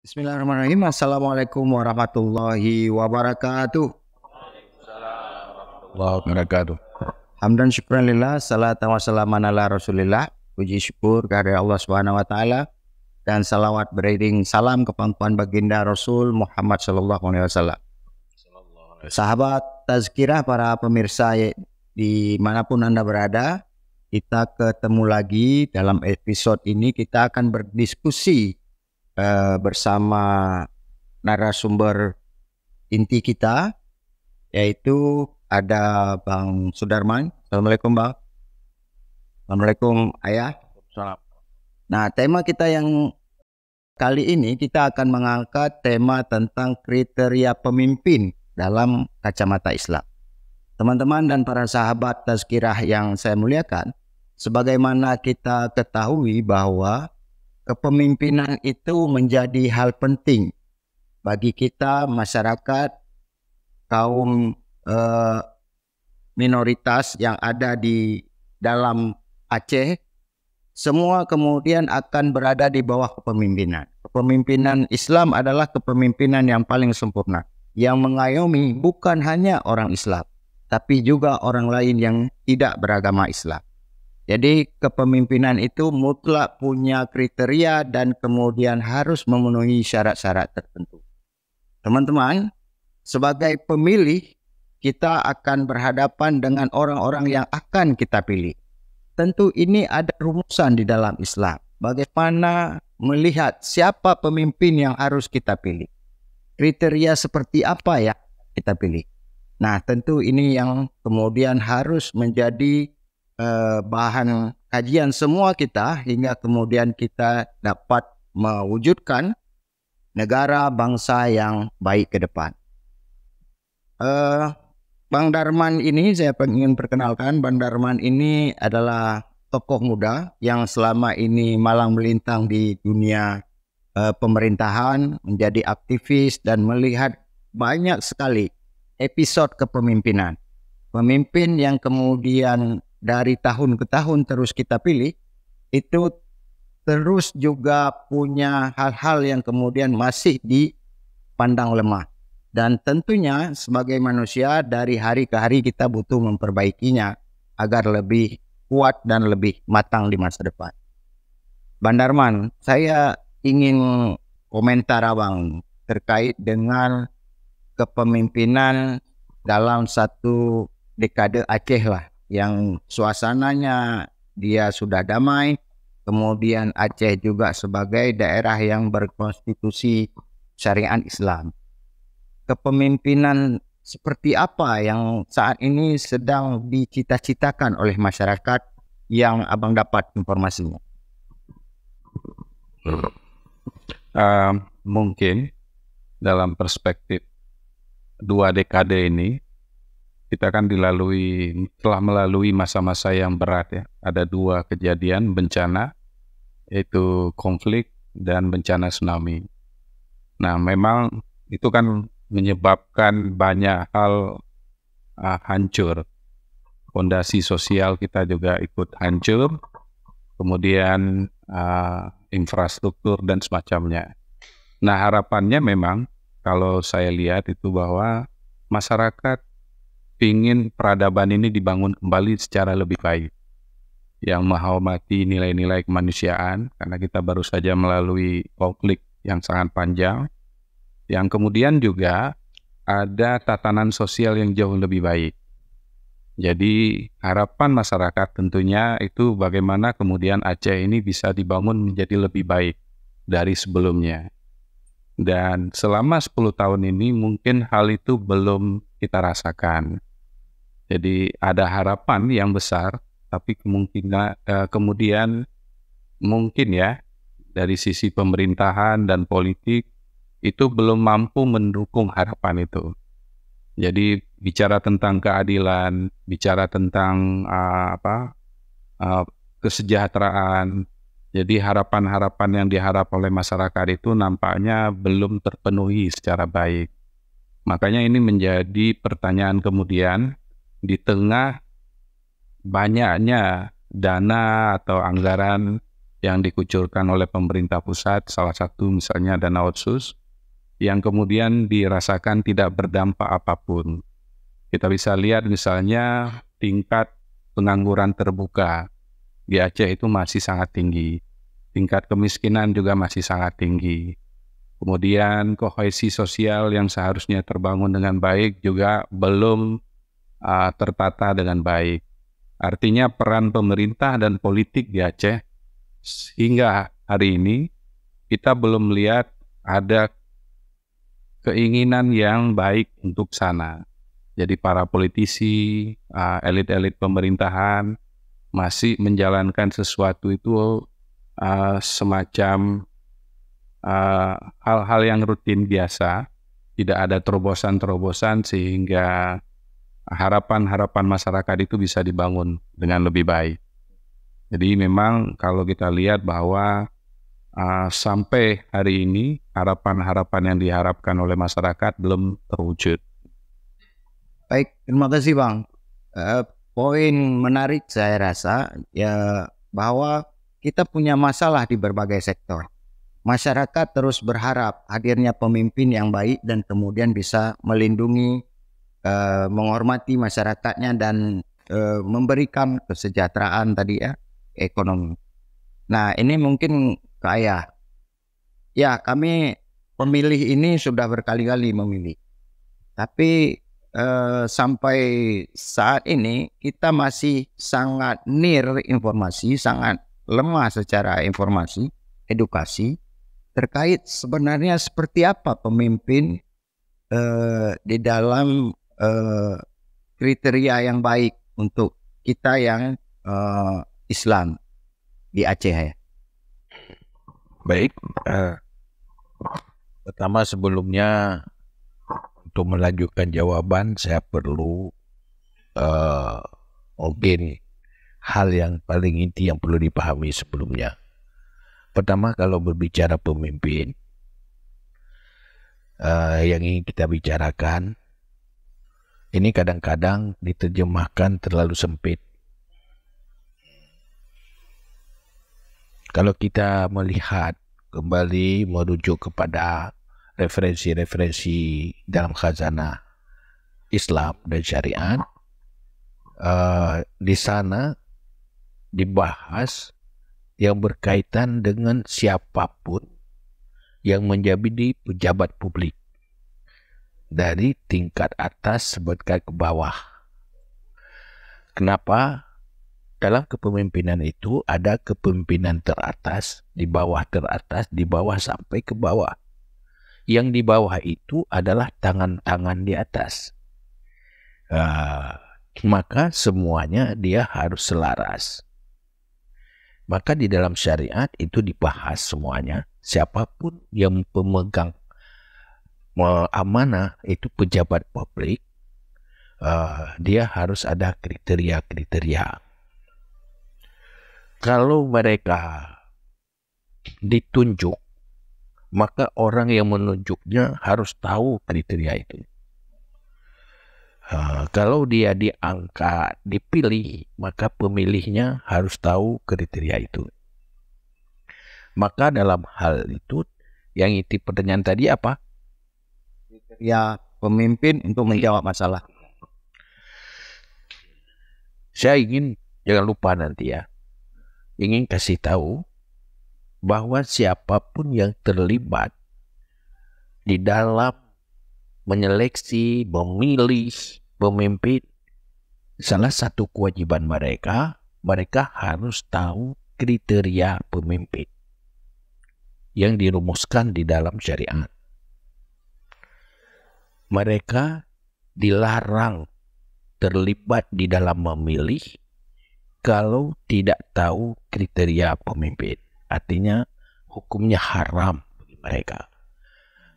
Bismillahirrahmanirrahim. Assalamualaikum warahmatullahi wabarakatuh. Waalaikumsalam wabarakatuh. Hamdan syukur lillah, salatan wa salaman ala rasulillah. Puji syukur karya Allah subhanahu wa ta'ala. Dan salawat beriring salam kepangkuan baginda Rasul Muhammad sallallahu alaihi wasallam. Sahabat tazkirah para pemirsa dimanapun Anda berada, kita ketemu lagi dalam episode ini kita akan berdiskusi Eh, bersama narasumber inti kita yaitu ada Bang Sudarman. Assalamualaikum Bang. Assalamualaikum Ayah. Salam. Nah tema kita yang kali ini kita akan mengangkat tema tentang kriteria pemimpin dalam kacamata Islam. Teman-teman dan para sahabat tazkirah yang saya muliakan, sebagaimana kita ketahui bahwa kepemimpinan itu menjadi hal penting bagi kita masyarakat kaum eh, minoritas yang ada di dalam Aceh semua kemudian akan berada di bawah kepemimpinan. Kepemimpinan Islam adalah kepemimpinan yang paling sempurna yang mengayomi bukan hanya orang Islam tapi juga orang lain yang tidak beragama Islam. Jadi kepemimpinan itu mutlak punya kriteria dan kemudian harus memenuhi syarat-syarat tertentu. Teman-teman, sebagai pemilih kita akan berhadapan dengan orang-orang yang akan kita pilih. Tentu ini ada rumusan di dalam Islam. Bagaimana melihat siapa pemimpin yang harus kita pilih? Kriteria seperti apa ya kita pilih? Nah, tentu ini yang kemudian harus menjadi Eh, bahan kajian semua kita hingga kemudian kita dapat mewujudkan negara bangsa yang baik ke depan. Uh, Bang Darman ini saya ingin perkenalkan, Bang Darman ini adalah tokoh muda yang selama ini malang melintang di dunia uh, pemerintahan, menjadi aktivis dan melihat banyak sekali episode kepemimpinan. Pemimpin yang kemudian dari tahun ke tahun terus kita pilih itu terus juga punya hal-hal yang kemudian masih dipandang lemah dan tentunya sebagai manusia dari hari ke hari kita butuh memperbaikinya agar lebih kuat dan lebih matang di masa depan. Bandarman, saya ingin komentar abang terkait dengan kepemimpinan dalam satu dekade Aceh lah yang suasananya dia sudah damai. Kemudian Aceh juga sebagai daerah yang berkonstitusi syariat Islam. Kepemimpinan seperti apa yang saat ini sedang dicita-citakan oleh masyarakat yang abang dapat informasinya? Uh, mungkin dalam perspektif dua dekade ini kita kan dilalui telah melalui masa-masa yang berat ya. Ada dua kejadian bencana yaitu konflik dan bencana tsunami. Nah, memang itu kan menyebabkan banyak hal uh, hancur. Fondasi sosial kita juga ikut hancur. Kemudian uh, infrastruktur dan semacamnya. Nah, harapannya memang kalau saya lihat itu bahwa masyarakat ingin peradaban ini dibangun kembali secara lebih baik yang menghormati nilai-nilai kemanusiaan karena kita baru saja melalui konflik yang sangat panjang yang kemudian juga ada tatanan sosial yang jauh lebih baik. Jadi harapan masyarakat tentunya itu bagaimana kemudian Aceh ini bisa dibangun menjadi lebih baik dari sebelumnya. Dan selama 10 tahun ini mungkin hal itu belum kita rasakan. Jadi ada harapan yang besar, tapi kemungkinan eh, kemudian mungkin ya dari sisi pemerintahan dan politik itu belum mampu mendukung harapan itu. Jadi bicara tentang keadilan, bicara tentang uh, apa uh, kesejahteraan. Jadi harapan-harapan yang diharap oleh masyarakat itu nampaknya belum terpenuhi secara baik. Makanya ini menjadi pertanyaan kemudian di tengah banyaknya dana atau anggaran yang dikucurkan oleh pemerintah pusat, salah satu misalnya dana otsus, yang kemudian dirasakan tidak berdampak apapun. Kita bisa lihat misalnya tingkat pengangguran terbuka di Aceh itu masih sangat tinggi. Tingkat kemiskinan juga masih sangat tinggi. Kemudian kohesi sosial yang seharusnya terbangun dengan baik juga belum uh, tertata dengan baik. Artinya peran pemerintah dan politik di Aceh hingga hari ini kita belum melihat ada keinginan yang baik untuk sana. Jadi para politisi, eh, elit-elit uh, pemerintahan masih menjalankan sesuatu itu uh, semacam hal-hal uh, hal -hal yang rutin biasa, tidak ada terobosan-terobosan sehingga harapan-harapan masyarakat itu bisa dibangun dengan lebih baik. Jadi memang kalau kita lihat bahwa uh, sampai hari ini harapan-harapan yang diharapkan oleh masyarakat belum terwujud. Baik, terima kasih Bang. Uh, poin menarik saya rasa ya bahwa kita punya masalah di berbagai sektor. Masyarakat terus berharap hadirnya pemimpin yang baik dan kemudian bisa melindungi uh, menghormati masyarakatnya dan uh, memberikan kesejahteraan tadi ya ekonomi. Nah ini mungkin kaya. Ya kami pemilih ini sudah berkali-kali memilih, tapi Uh, sampai saat ini kita masih sangat nir informasi, sangat lemah secara informasi, edukasi terkait sebenarnya seperti apa pemimpin uh, di dalam Eh, kriteria yang baik untuk kita yang uh, Islam di Aceh ya. Baik. Uh, pertama sebelumnya untuk melanjutkan jawaban saya perlu uh, hal yang paling inti yang perlu dipahami sebelumnya. Pertama kalau berbicara pemimpin uh, yang ingin kita bicarakan ini kadang-kadang diterjemahkan terlalu sempit. Kalau kita melihat kembali merujuk kepada referensi-referensi dalam khazanah Islam dan syariat, uh, di sana dibahas yang berkaitan dengan siapapun yang menjadi pejabat publik dari tingkat atas sebutkan ke bawah. Kenapa? Dalam kepemimpinan itu ada kepemimpinan teratas, di bawah teratas, di bawah sampai ke bawah. Yang di bawah itu adalah tangan-tangan di atas. Uh, maka semuanya dia harus selaras. Maka di dalam syariat itu dibahas semuanya. Siapapun yang pemegang amanah itu pejabat publik uh, dia harus ada kriteria-kriteria. Kalau mereka ditunjuk, maka orang yang menunjuknya harus tahu kriteria itu. Uh, kalau dia diangkat, dipilih, maka pemilihnya harus tahu kriteria itu. Maka dalam hal itu, yang itu pertanyaan tadi apa? Ya pemimpin untuk hmm. menjawab masalah. Saya ingin jangan lupa nanti ya, ingin kasih tahu bahwa siapapun yang terlibat di dalam menyeleksi, memilih pemimpin, salah satu kewajiban mereka, mereka harus tahu kriteria pemimpin yang dirumuskan di dalam syariat mereka dilarang terlibat di dalam memilih kalau tidak tahu kriteria pemimpin. Artinya hukumnya haram bagi mereka.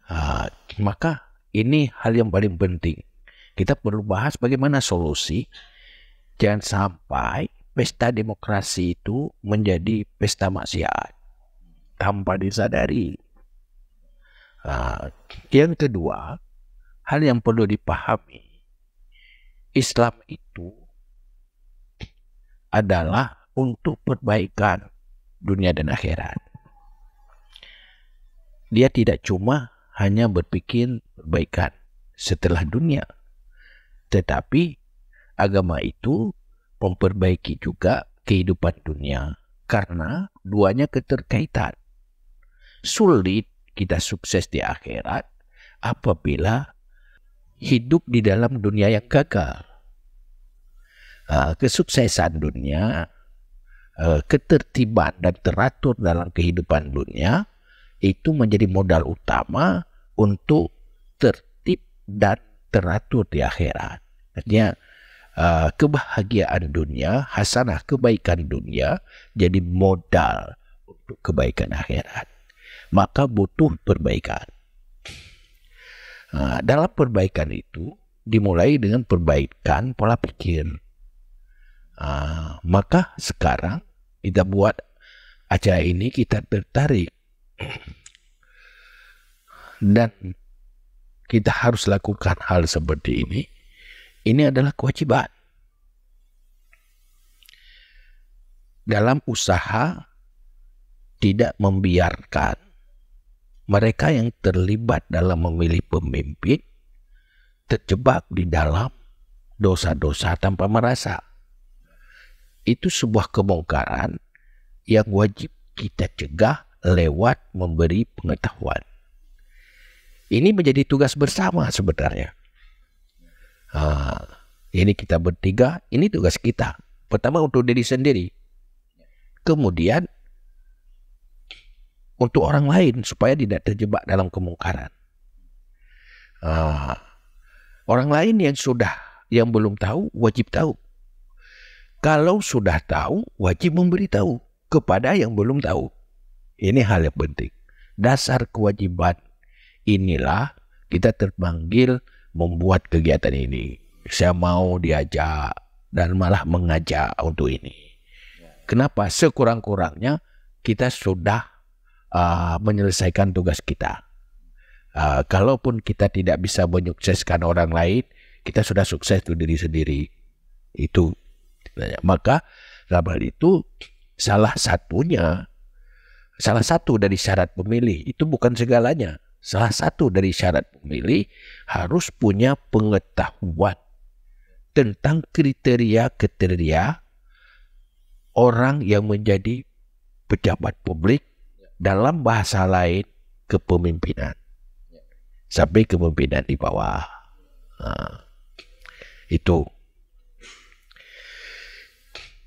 Uh, maka ini hal yang paling penting. Kita perlu bahas bagaimana solusi. Jangan sampai pesta demokrasi itu menjadi pesta maksiat tanpa disadari. Uh, yang kedua, hal yang perlu dipahami. Islam itu adalah untuk perbaikan dunia dan akhirat. Dia tidak cuma hanya berpikir perbaikan setelah dunia, tetapi agama itu memperbaiki juga kehidupan dunia karena duanya keterkaitan. Sulit kita sukses di akhirat apabila hidup di dalam dunia yang gagal. kesuksesan dunia, ketertiban dan teratur dalam kehidupan dunia itu menjadi modal utama untuk tertib dan teratur di akhirat. Artinya kebahagiaan dunia, hasanah kebaikan dunia jadi modal untuk kebaikan akhirat. Maka butuh perbaikan. Nah, dalam perbaikan itu dimulai dengan perbaikan pola pikir. Nah, maka sekarang kita buat acara ini kita tertarik dan kita harus lakukan hal seperti ini. Ini adalah kewajiban. Dalam usaha tidak membiarkan mereka yang terlibat dalam memilih pemimpin terjebak di dalam dosa-dosa tanpa merasa. Itu sebuah kemungkaran yang wajib kita cegah lewat memberi pengetahuan. Ini menjadi tugas bersama sebenarnya. ini kita bertiga, ini tugas kita. Pertama untuk diri sendiri. Kemudian untuk orang lain supaya tidak terjebak dalam kemungkaran. Ah. orang lain yang sudah yang belum tahu wajib tahu. Kalau sudah tahu wajib memberitahu kepada yang belum tahu. Ini hal yang penting. Dasar kewajiban inilah kita terpanggil membuat kegiatan ini. Saya mau diajak dan malah mengajak untuk ini. Ya. Kenapa? Sekurang-kurangnya kita sudah uh, menyelesaikan tugas kita. Uh, kalaupun kita tidak bisa menyukseskan orang lain, kita sudah sukses tuh diri sendiri. Itu. Maka dalam hal itu salah satunya, salah satu dari syarat pemilih itu bukan segalanya. Salah satu dari syarat pemilih harus punya pengetahuan tentang kriteria-kriteria orang yang menjadi pejabat publik dalam bahasa lain kepemimpinan sampai kepemimpinan di bawah nah, itu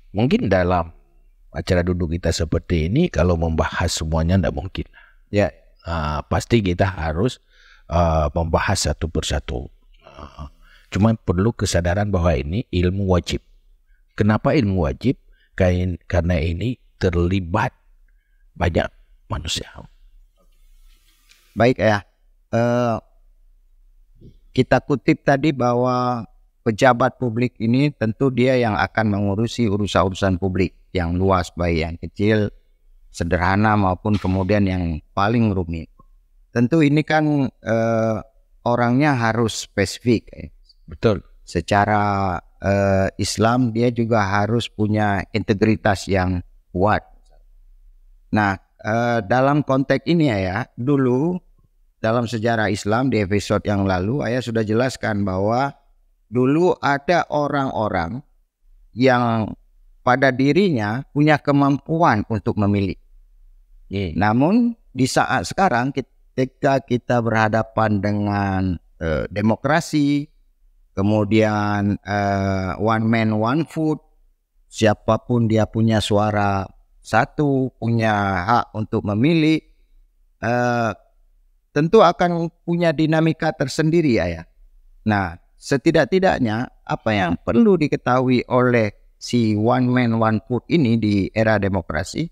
mungkin dalam acara duduk kita seperti ini kalau membahas semuanya tidak mungkin ya pasti kita harus uh, membahas satu persatu cuma perlu kesadaran bahwa ini ilmu wajib kenapa ilmu wajib karena ini terlibat banyak manusia. Baik ya, uh, kita kutip tadi bahwa pejabat publik ini tentu dia yang akan mengurusi urusan-urusan publik yang luas baik yang kecil, sederhana maupun kemudian yang paling rumit. Tentu ini kan uh, orangnya harus spesifik. Ya. Betul. Secara uh, Islam dia juga harus punya integritas yang kuat. Nah, Eh, dalam konteks ini ya, dulu dalam sejarah Islam di episode yang lalu ayah sudah jelaskan bahwa dulu ada orang-orang yang pada dirinya punya kemampuan untuk memilih. Yeah. Namun di saat sekarang ketika kita berhadapan dengan uh, demokrasi, kemudian uh, one man one food, siapapun dia punya suara satu punya hak untuk memilih uh, tentu akan punya dinamika tersendiri ya, ya. Nah, setidak-tidaknya apa yang perlu diketahui oleh si one man one vote ini di era demokrasi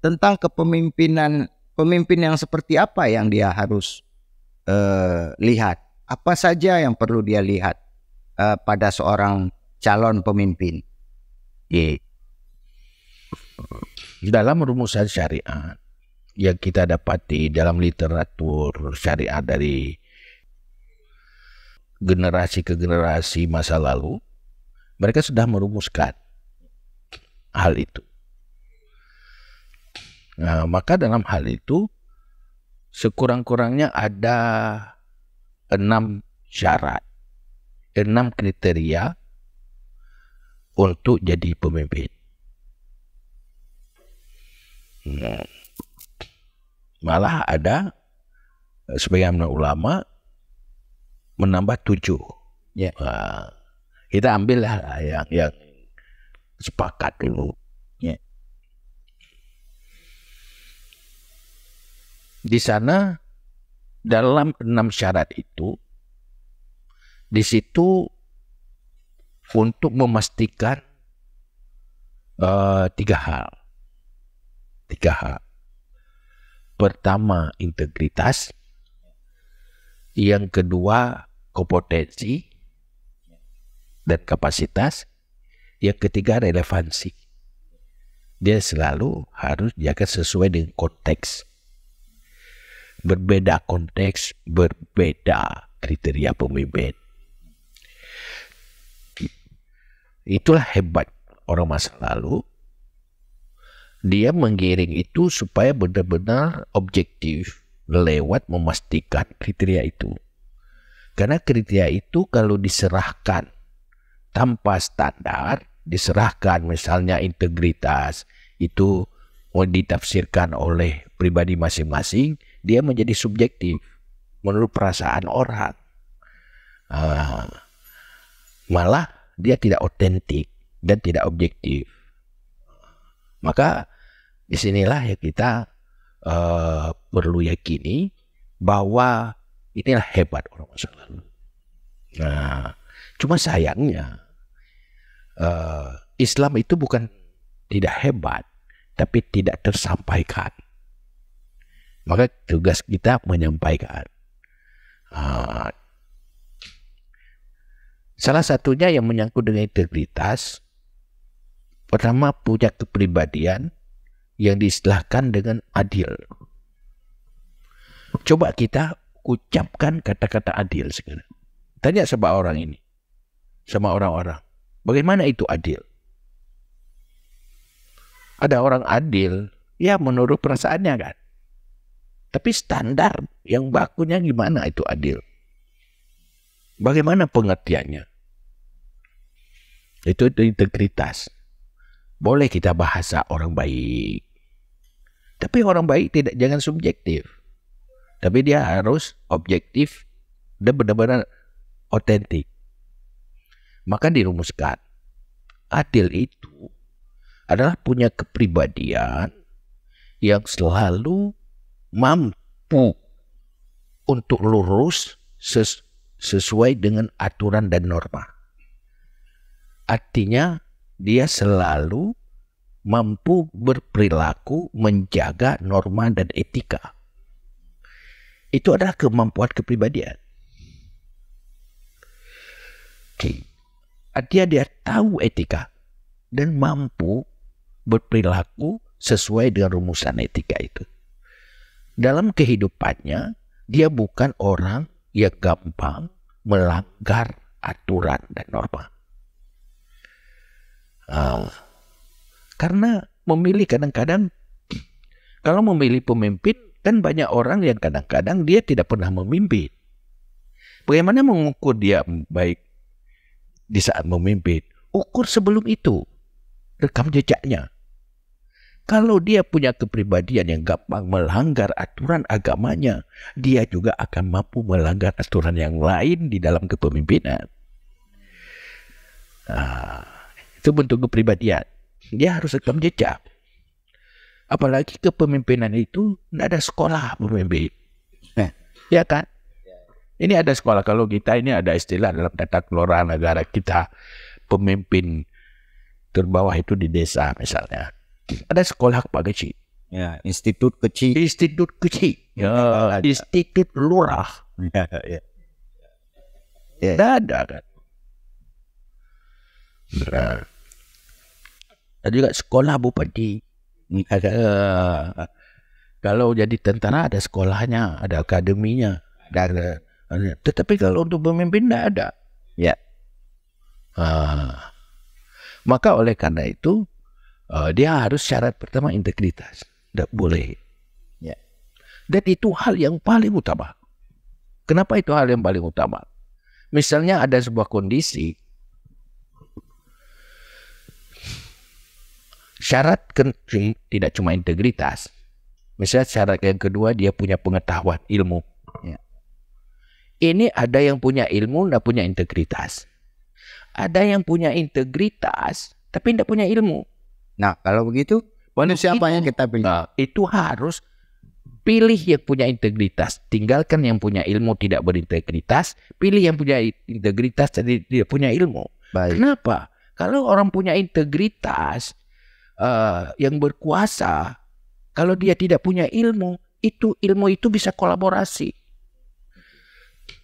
tentang kepemimpinan pemimpin yang seperti apa yang dia harus uh, lihat, apa saja yang perlu dia lihat uh, pada seorang calon pemimpin. Yeah dalam rumusan syariat yang kita dapati dalam literatur syariat dari generasi ke generasi masa lalu, mereka sudah merumuskan hal itu. Nah, maka dalam hal itu sekurang-kurangnya ada enam syarat, enam kriteria untuk jadi pemimpin. Hmm. Malah ada eh, sebagian ulama menambah tujuh. Ya. Nah, kita ambillah yang yang sepakat dulu. Ya. Di sana dalam enam syarat itu, di situ untuk memastikan uh, tiga hal tiga h Pertama, integritas. Yang kedua, kompetensi dan kapasitas. Yang ketiga, relevansi. Dia selalu harus jaga sesuai dengan konteks. Berbeda konteks, berbeda kriteria pemimpin. Itulah hebat orang masa lalu dia menggiring itu supaya benar-benar objektif lewat memastikan kriteria itu. Karena kriteria itu kalau diserahkan tanpa standar, diserahkan misalnya integritas, itu ditafsirkan oleh pribadi masing-masing, dia menjadi subjektif menurut perasaan orang. Uh, malah dia tidak otentik dan tidak objektif. Maka di sinilah ya kita uh, perlu yakini bahwa inilah hebat orang masa lalu. Nah, cuma sayangnya uh, Islam itu bukan tidak hebat, tapi tidak tersampaikan. Maka tugas kita menyampaikan. Uh, salah satunya yang menyangkut dengan integritas, pertama punya kepribadian yang diistilahkan dengan adil. Coba kita ucapkan kata-kata adil sekarang. Tanya sama orang ini, sama orang-orang, bagaimana itu adil? Ada orang adil, ya menurut perasaannya kan. Tapi standar yang bakunya gimana itu adil? Bagaimana pengertiannya? Itu, itu integritas. Boleh kita bahasa orang baik. Tapi orang baik tidak jangan subjektif. Tapi dia harus objektif dan benar-benar otentik. Maka dirumuskan, adil itu adalah punya kepribadian yang selalu mampu untuk lurus ses sesuai dengan aturan dan norma. Artinya dia selalu mampu berperilaku menjaga norma dan etika. Itu adalah kemampuan kepribadian. Oke. Okay. Dia dia tahu etika dan mampu berperilaku sesuai dengan rumusan etika itu. Dalam kehidupannya, dia bukan orang yang gampang melanggar aturan dan norma. Ah. karena memilih kadang-kadang kalau memilih pemimpin kan banyak orang yang kadang-kadang dia tidak pernah memimpin. Bagaimana mengukur dia baik di saat memimpin? Ukur sebelum itu. Rekam jejaknya. Kalau dia punya kepribadian yang gampang melanggar aturan agamanya, dia juga akan mampu melanggar aturan yang lain di dalam kepemimpinan. Nah, itu bentuk kepribadian. Dia harus rekam jejak. Apalagi kepemimpinan itu tidak ada sekolah pemimpin. Nah, ya kan? Ini ada sekolah. Kalau kita ini ada istilah dalam tata kelola negara kita. Pemimpin terbawah itu di desa misalnya. Ada sekolah Pak Kecil. Ya, institut kecil. Institut kecil. Ya, ya. institut lurah. Ya, ya. ya. Tidak ada kan. Nah ada juga sekolah bupati. Ada eh, kalau jadi tentara ada sekolahnya, ada akademinya, ada, tetapi kalau untuk pemimpin tidak ada. Ya. Eh, maka oleh karena itu uh, dia harus syarat pertama integritas. Tidak boleh. Ya. Dan itu hal yang paling utama. Kenapa itu hal yang paling utama? Misalnya ada sebuah kondisi syarat penting tidak cuma integritas. Misalnya syarat yang kedua dia punya pengetahuan ilmu. Ya. Ini ada yang punya ilmu tidak punya integritas. Ada yang punya integritas tapi tidak punya ilmu. Nah kalau begitu Waduh siapa yang kita pilih? Nah, itu harus pilih yang punya integritas. Tinggalkan yang punya ilmu tidak berintegritas. Pilih yang punya integritas jadi dia punya ilmu. Baik. Kenapa? Kalau orang punya integritas, Eh, yang berkuasa, kalau dia tidak punya ilmu, itu ilmu itu bisa kolaborasi.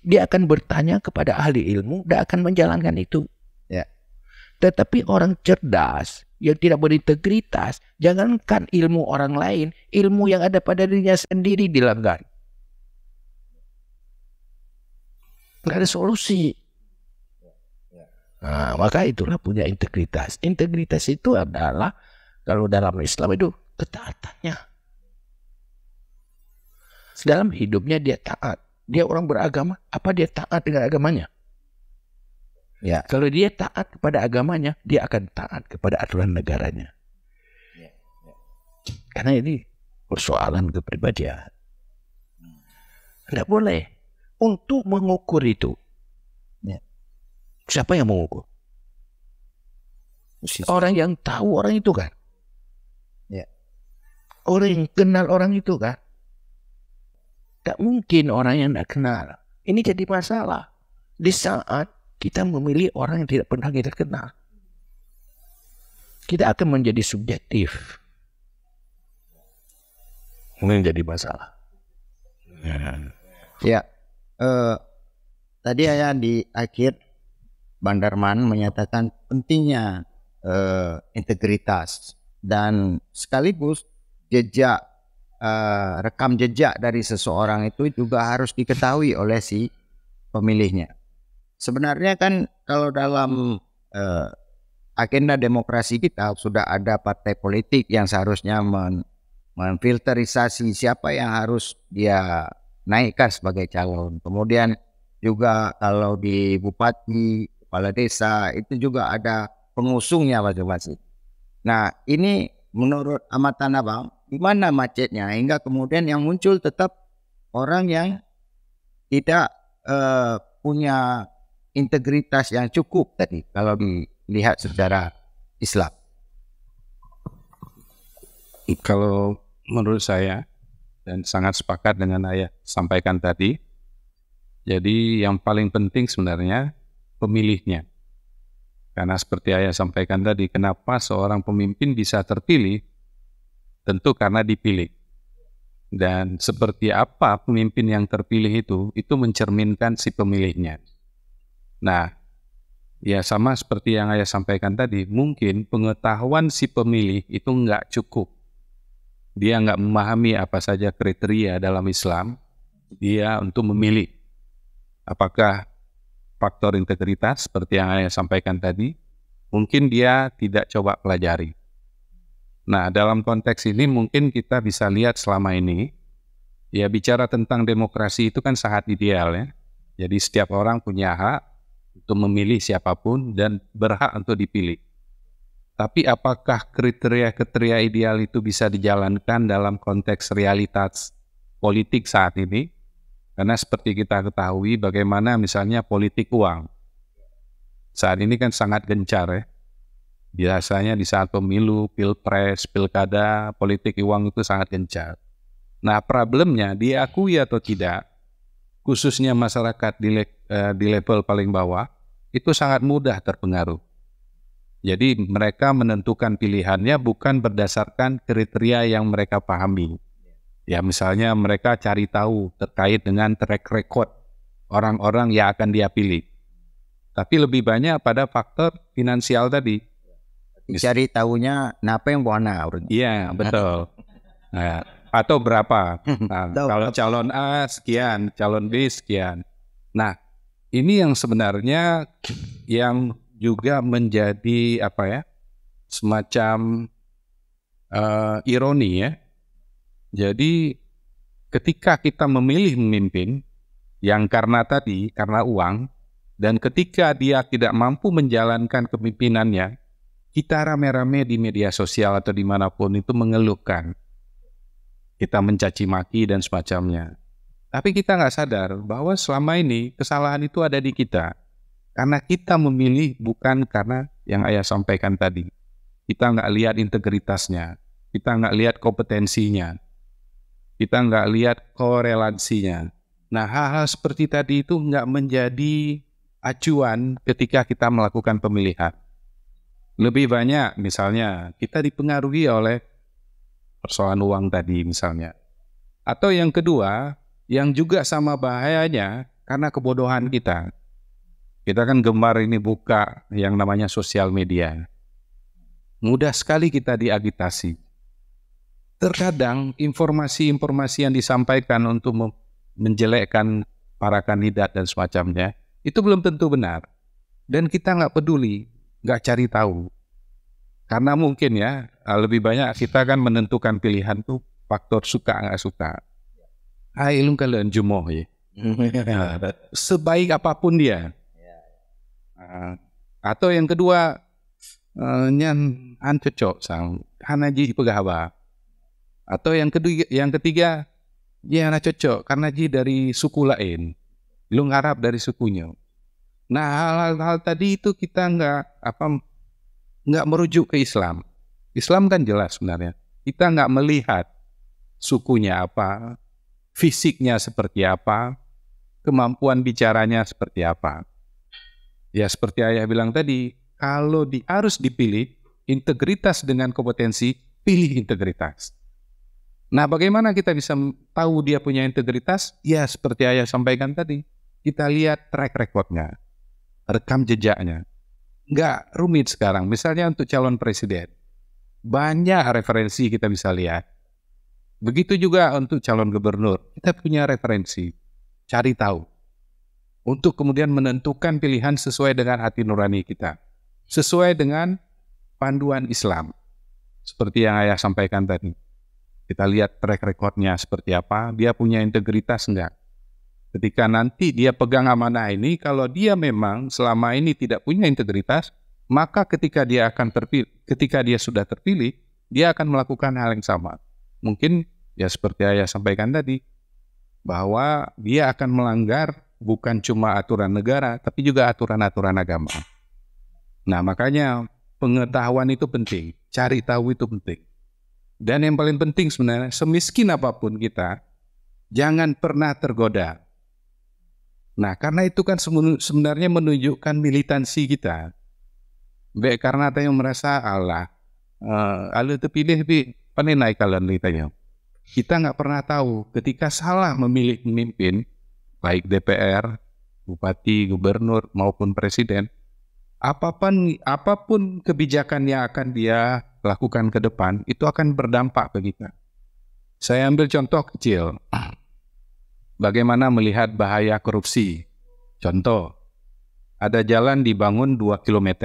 Dia akan bertanya kepada ahli ilmu, dia akan menjalankan itu. Ya. Tetapi orang cerdas yang tidak berintegritas, jangankan ilmu orang lain, ilmu yang ada pada dirinya sendiri dilanggar. Gak ada solusi. Ya, ya. Nah, maka itulah punya integritas. Integritas itu adalah kalau dalam Islam itu ketaatannya. Dalam hidupnya dia taat. Dia orang beragama, apa dia taat dengan agamanya? Ya. Kalau dia taat kepada agamanya, dia akan taat kepada aturan negaranya. Ya, ya. Karena ini persoalan kepribadian. Tidak hmm. boleh. Untuk mengukur itu, ya. siapa yang mengukur? Orang yang tahu orang itu kan orang iya. yang kenal orang itu kan? tak mungkin orang yang tidak kenal. Ini jadi masalah. Di saat kita memilih orang yang tidak pernah kita kenal. Kita akan menjadi subjektif. Ini jadi masalah. Ya, uh, tadi saya di akhir Bandarman menyatakan pentingnya uh, integritas dan sekaligus jejak uh, rekam jejak dari seseorang itu juga harus diketahui oleh si pemilihnya. Sebenarnya kan kalau dalam uh, agenda demokrasi kita sudah ada partai politik yang seharusnya men memfilterisasi siapa yang harus dia naikkan sebagai calon. Kemudian juga kalau di bupati, kepala desa itu juga ada pengusungnya masing-masing. Nah ini menurut amatan abang di mana macetnya hingga kemudian yang muncul tetap orang yang ya. tidak uh, punya integritas yang cukup tadi kalau dilihat secara Islam. Kalau menurut saya dan sangat sepakat dengan ayah sampaikan tadi, jadi yang paling penting sebenarnya pemilihnya. Karena seperti ayah sampaikan tadi, kenapa seorang pemimpin bisa terpilih tentu karena dipilih. Dan seperti apa pemimpin yang terpilih itu, itu mencerminkan si pemilihnya. Nah, ya sama seperti yang saya sampaikan tadi, mungkin pengetahuan si pemilih itu nggak cukup. Dia nggak memahami apa saja kriteria dalam Islam, dia untuk memilih. Apakah faktor integritas seperti yang saya sampaikan tadi, mungkin dia tidak coba pelajari Nah, dalam konteks ini mungkin kita bisa lihat selama ini, ya bicara tentang demokrasi itu kan sangat ideal ya. Jadi setiap orang punya hak untuk memilih siapapun dan berhak untuk dipilih. Tapi apakah kriteria-kriteria ideal itu bisa dijalankan dalam konteks realitas politik saat ini? Karena seperti kita ketahui bagaimana misalnya politik uang. Saat ini kan sangat gencar ya Biasanya di saat pemilu, pilpres, pilkada, politik uang itu sangat gencar. Nah problemnya diakui atau tidak, khususnya masyarakat di, le eh, di level paling bawah, itu sangat mudah terpengaruh. Jadi mereka menentukan pilihannya bukan berdasarkan kriteria yang mereka pahami. Ya misalnya mereka cari tahu terkait dengan track record orang-orang yang akan dia pilih. Tapi lebih banyak pada faktor finansial tadi. Cari tahunya napa yang warna. Iya, betul. Nah, atau berapa? Hmm, nah, kalau calon A sekian, calon B sekian. Nah, ini yang sebenarnya yang juga menjadi apa ya? semacam uh, ironi ya. Jadi ketika kita memilih memimpin yang karena tadi karena uang dan ketika dia tidak mampu menjalankan kepemimpinannya kita rame-rame di media sosial atau dimanapun itu mengeluhkan. Kita mencaci maki dan semacamnya. Tapi kita nggak sadar bahwa selama ini kesalahan itu ada di kita. Karena kita memilih bukan karena yang ayah sampaikan tadi. Kita nggak lihat integritasnya. Kita nggak lihat kompetensinya. Kita nggak lihat korelasinya. Nah hal-hal seperti tadi itu nggak menjadi acuan ketika kita melakukan pemilihan lebih banyak misalnya kita dipengaruhi oleh persoalan uang tadi misalnya. Atau yang kedua, yang juga sama bahayanya karena kebodohan kita. Kita kan gemar ini buka yang namanya sosial media. Mudah sekali kita diagitasi. Terkadang informasi-informasi yang disampaikan untuk menjelekkan para kandidat dan semacamnya, itu belum tentu benar. Dan kita nggak peduli nggak cari tahu. Karena mungkin ya eh, lebih banyak kita kan menentukan pilihan tuh faktor suka nggak suka. Hai lu kalian jumoh ya. Nah, sebaik apapun dia. Nah, atau yang kedua eh, nyan ancocok sang hanaji pegawa Atau yang kedua yang ketiga ya anak cocok karena ji dari suku lain. Lu ngarap dari sukunya. Nah hal-hal tadi itu kita nggak apa nggak merujuk ke Islam. Islam kan jelas sebenarnya. Kita nggak melihat sukunya apa, fisiknya seperti apa, kemampuan bicaranya seperti apa. Ya seperti ayah bilang tadi, kalau di, harus dipilih integritas dengan kompetensi, pilih integritas. Nah bagaimana kita bisa tahu dia punya integritas? Ya seperti ayah sampaikan tadi, kita lihat track recordnya rekam jejaknya. Nggak rumit sekarang. Misalnya untuk calon presiden, banyak referensi kita bisa lihat. Begitu juga untuk calon gubernur, kita punya referensi. Cari tahu. Untuk kemudian menentukan pilihan sesuai dengan hati nurani kita. Sesuai dengan panduan Islam. Seperti yang ayah sampaikan tadi. Kita lihat track recordnya seperti apa, dia punya integritas enggak Ketika nanti dia pegang amanah ini, kalau dia memang selama ini tidak punya integritas, maka ketika dia akan terpilih, ketika dia sudah terpilih, dia akan melakukan hal yang sama. Mungkin ya seperti ayah sampaikan tadi, bahwa dia akan melanggar bukan cuma aturan negara, tapi juga aturan-aturan agama. Nah makanya pengetahuan itu penting, cari tahu itu penting. Dan yang paling penting sebenarnya, semiskin apapun kita, jangan pernah tergoda Nah, karena itu kan sebenarnya menunjukkan militansi kita. Baik karena ada yang merasa Allah, uh, eh, Allah terpilih bi panen naik kalian ceritanya. Kita nggak pernah tahu ketika salah memilih pemimpin, baik DPR, bupati, gubernur maupun presiden, apapun apapun kebijakan yang akan dia lakukan ke depan itu akan berdampak ke kita. Saya ambil contoh kecil bagaimana melihat bahaya korupsi. Contoh, ada jalan dibangun 2 km.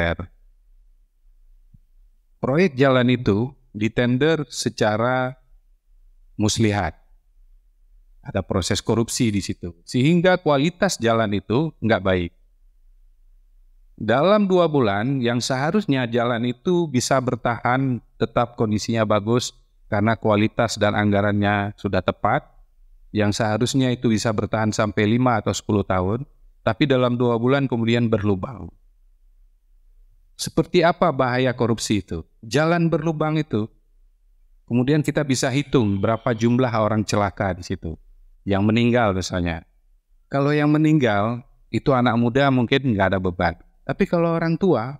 Proyek jalan itu ditender secara muslihat. Ada proses korupsi di situ. Sehingga kualitas jalan itu nggak baik. Dalam dua bulan yang seharusnya jalan itu bisa bertahan tetap kondisinya bagus karena kualitas dan anggarannya sudah tepat, yang seharusnya itu bisa bertahan sampai 5 atau 10 tahun, tapi dalam dua bulan kemudian berlubang. Seperti apa bahaya korupsi itu? Jalan berlubang itu, kemudian kita bisa hitung berapa jumlah orang celaka di situ, yang meninggal misalnya. Kalau yang meninggal, itu anak muda mungkin nggak ada beban. Tapi kalau orang tua,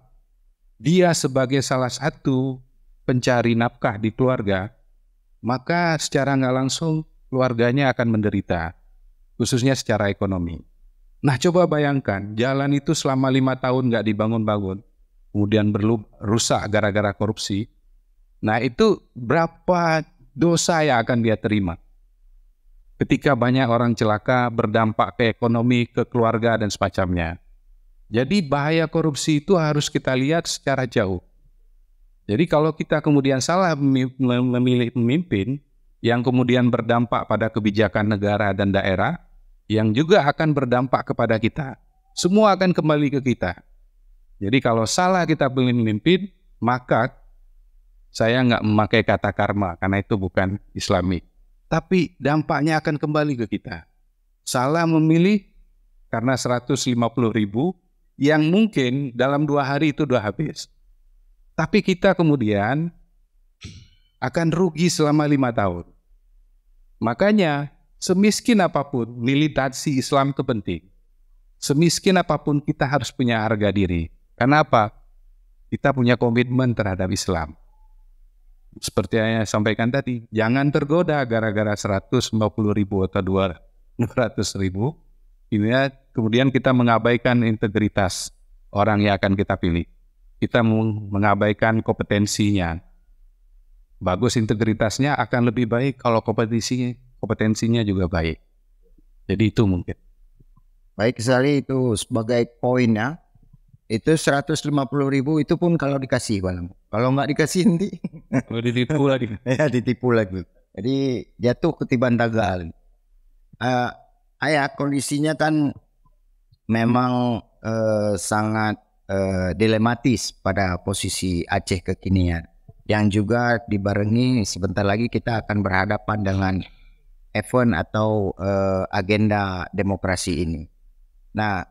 dia sebagai salah satu pencari nafkah di keluarga, maka secara nggak langsung keluarganya akan menderita, khususnya secara ekonomi. Nah coba bayangkan, jalan itu selama lima tahun nggak dibangun-bangun, kemudian berlub, rusak gara-gara korupsi. Nah itu berapa dosa yang akan dia terima? Ketika banyak orang celaka berdampak ke ekonomi, ke keluarga, dan semacamnya. Jadi bahaya korupsi itu harus kita lihat secara jauh. Jadi kalau kita kemudian salah memilih pemimpin, yang kemudian berdampak pada kebijakan negara dan daerah, yang juga akan berdampak kepada kita. Semua akan kembali ke kita. Jadi kalau salah kita pilih memimpin, maka saya nggak memakai kata karma karena itu bukan islami. Tapi dampaknya akan kembali ke kita. Salah memilih karena 150 ribu yang mungkin dalam dua hari itu sudah habis. Tapi kita kemudian akan rugi selama lima tahun. Makanya, semiskin apapun militansi Islam itu penting. Semiskin apapun kita harus punya harga diri. Kenapa? Kita punya komitmen terhadap Islam. Seperti yang saya sampaikan tadi, jangan tergoda gara-gara 150 ribu atau 200 ribu. Ini ya, kemudian kita mengabaikan integritas orang yang akan kita pilih. Kita mengabaikan kompetensinya, bagus integritasnya akan lebih baik kalau kompetisi kompetensinya juga baik. Jadi itu mungkin. Baik sekali itu sebagai poinnya. seratus Itu 150 ribu itu pun kalau dikasih Bang. Kalau nggak dikasih nanti. Kalau ditipu lagi. ya ditipu lagi. Jadi jatuh ketiban tagal. Uh, eh, ayah kondisinya kan memang uh, sangat uh, dilematis pada posisi Aceh kekinian yang juga dibarengi sebentar lagi kita akan berhadapan dengan event atau uh, agenda demokrasi ini. Nah,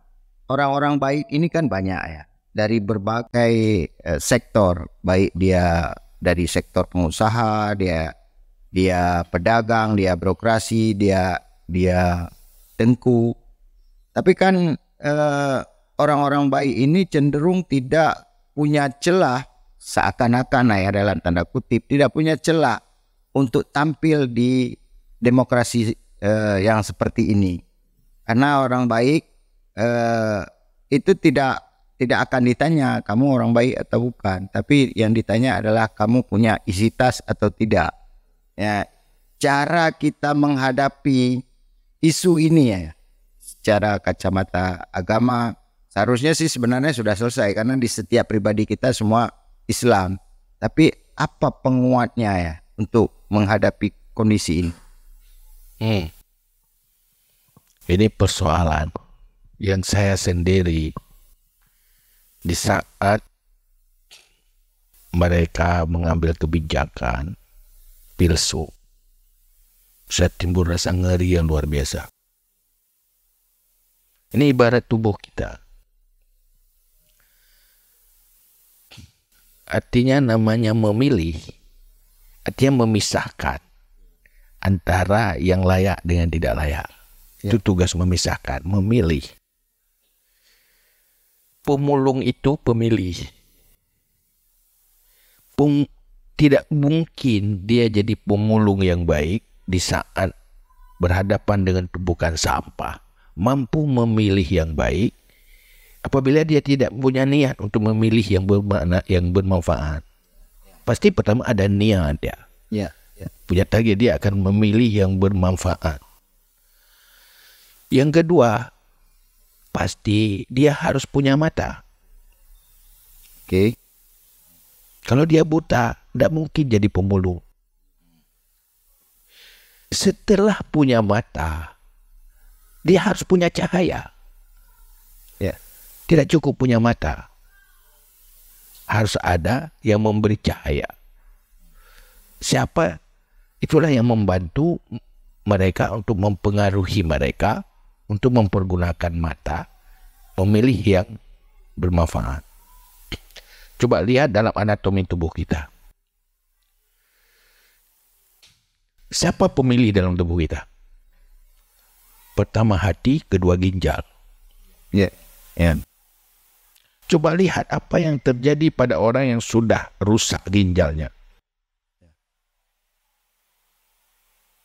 orang-orang baik ini kan banyak ya dari berbagai uh, sektor, baik dia dari sektor pengusaha, dia dia pedagang, dia birokrasi, dia dia tengku. Tapi kan eh, orang-orang uh, baik ini cenderung tidak punya celah seakan-akan nah ya dalam tanda kutip tidak punya celah untuk tampil di demokrasi eh, yang seperti ini. Karena orang baik eh, itu tidak tidak akan ditanya kamu orang baik atau bukan, tapi yang ditanya adalah kamu punya isitas atau tidak. Ya, cara kita menghadapi isu ini ya secara kacamata agama seharusnya sih sebenarnya sudah selesai karena di setiap pribadi kita semua Islam. Tapi apa penguatnya ya untuk menghadapi kondisi ini? Hmm. Ini persoalan yang saya sendiri di saat mereka mengambil kebijakan pilsu. Saya timbul rasa ngeri yang luar biasa. Ini ibarat tubuh kita. Artinya namanya memilih, artinya memisahkan antara yang layak dengan tidak layak. Ya. Itu tugas memisahkan, memilih. Pemulung itu pemilih. Pung, tidak mungkin dia jadi pemulung yang baik di saat berhadapan dengan tumpukan sampah. Mampu memilih yang baik apabila dia tidak punya niat untuk memilih yang bermakna yang bermanfaat pasti pertama ada niat ya ya, ya. punya target dia akan memilih yang bermanfaat yang kedua pasti dia harus punya mata oke okay. kalau dia buta tidak mungkin jadi pemulung setelah punya mata dia harus punya cahaya tidak cukup punya mata. Harus ada yang memberi cahaya. Siapa itulah yang membantu mereka untuk mempengaruhi mereka untuk mempergunakan mata memilih yang bermanfaat. Coba lihat dalam anatomi tubuh kita. Siapa pemilih dalam tubuh kita? Pertama hati, kedua ginjal. Ya. Yeah. Yeah. Coba lihat apa yang terjadi pada orang yang sudah rusak ginjalnya.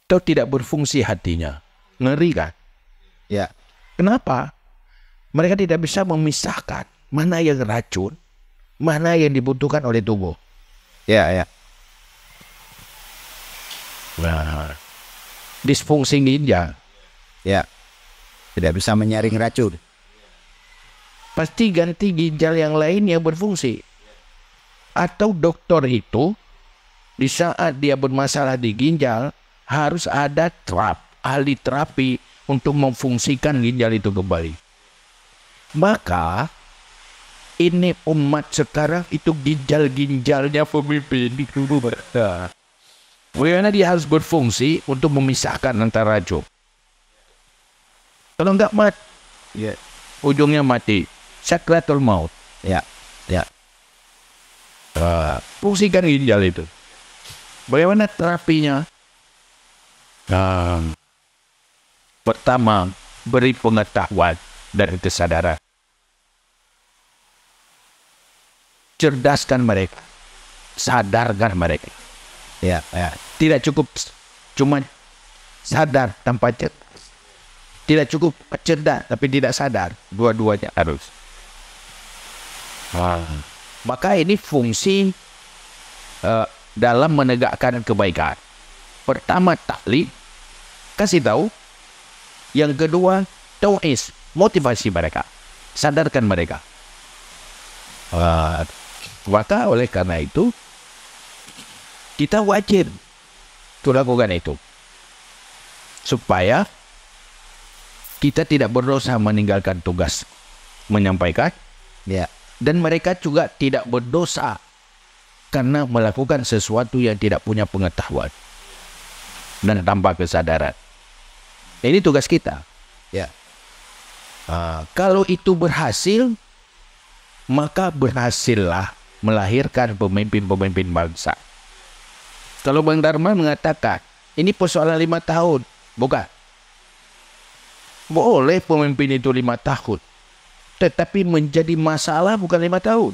Atau tidak berfungsi hatinya. Ngeri kan? Ya. Kenapa? Mereka tidak bisa memisahkan mana yang racun, mana yang dibutuhkan oleh tubuh. Ya, ya. Nah, disfungsi ginjal. Ya. Tidak bisa menyaring racun pasti ganti ginjal yang lain yang berfungsi. Atau dokter itu di saat dia bermasalah di ginjal harus ada terap, ahli terapi untuk memfungsikan ginjal itu kembali. Maka ini umat sekarang itu ginjal-ginjalnya pemimpin di Bagaimana dia harus berfungsi untuk memisahkan antara racun. Kalau enggak mat, yeah. ujungnya mati sakratul maut ya ya uh, fungsikan ginjal itu bagaimana terapinya uh, pertama beri pengetahuan dan kesadaran cerdaskan mereka sadarkan mereka ya, ya. tidak cukup cuma sadar tanpa cerdas tidak cukup cerdas tapi tidak sadar dua-duanya harus maka ini fungsi uh, dalam menegakkan kebaikan. Pertama taklim kasih tahu. Yang kedua tawis motivasi mereka, sadarkan mereka. maka oleh karena itu kita wajib untuk lakukan itu supaya kita tidak berdosa meninggalkan tugas menyampaikan ya yeah dan mereka juga tidak berdosa karena melakukan sesuatu yang tidak punya pengetahuan dan tanpa kesadaran. Ini tugas kita. Ya. Uh, kalau itu berhasil, maka berhasillah melahirkan pemimpin-pemimpin bangsa. Kalau Bang Dharma mengatakan, ini persoalan lima tahun, bukan? Boleh pemimpin itu lima tahun, tetapi menjadi masalah bukan lima tahun.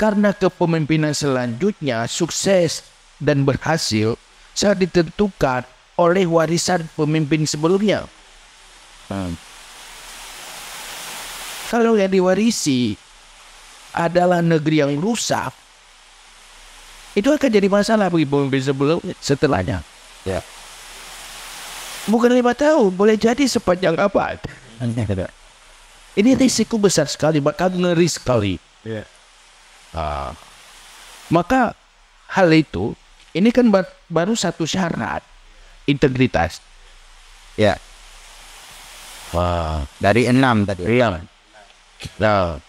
Karena kepemimpinan selanjutnya sukses dan berhasil saat ditentukan oleh warisan pemimpin sebelumnya. Hmm. Kalau yang diwarisi adalah negeri yang rusak, itu akan jadi masalah bagi pemimpin sebelumnya setelahnya. Yeah. Bukan lima tahun, boleh jadi sepanjang abad. Ya. Ini risiko besar sekali, bahkan ngeri sekali. Yeah. Iya. Uh, maka hal itu, ini kan bar baru satu syarat integritas. Ya. Yeah. Wow. Dari enam tadi. Iya. Nah.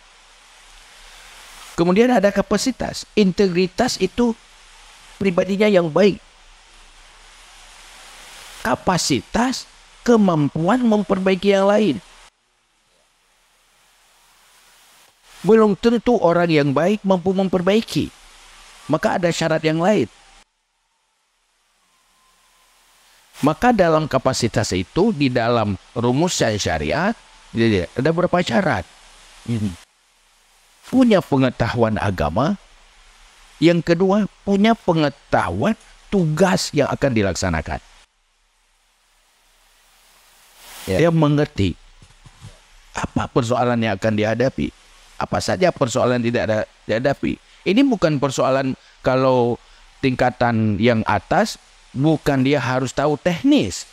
Kemudian ada kapasitas. Integritas itu pribadinya yang baik. Kapasitas kemampuan memperbaiki yang lain. belum tentu orang yang baik mampu memperbaiki. Maka ada syarat yang lain. Maka dalam kapasitas itu di dalam rumus syariat ada beberapa syarat. Hmm. Punya pengetahuan agama. Yang kedua, punya pengetahuan tugas yang akan dilaksanakan. Yeah. Dia mengerti apa persoalan yang akan dihadapi apa saja persoalan tidak ada dihadapi. Ini bukan persoalan kalau tingkatan yang atas bukan dia harus tahu teknis,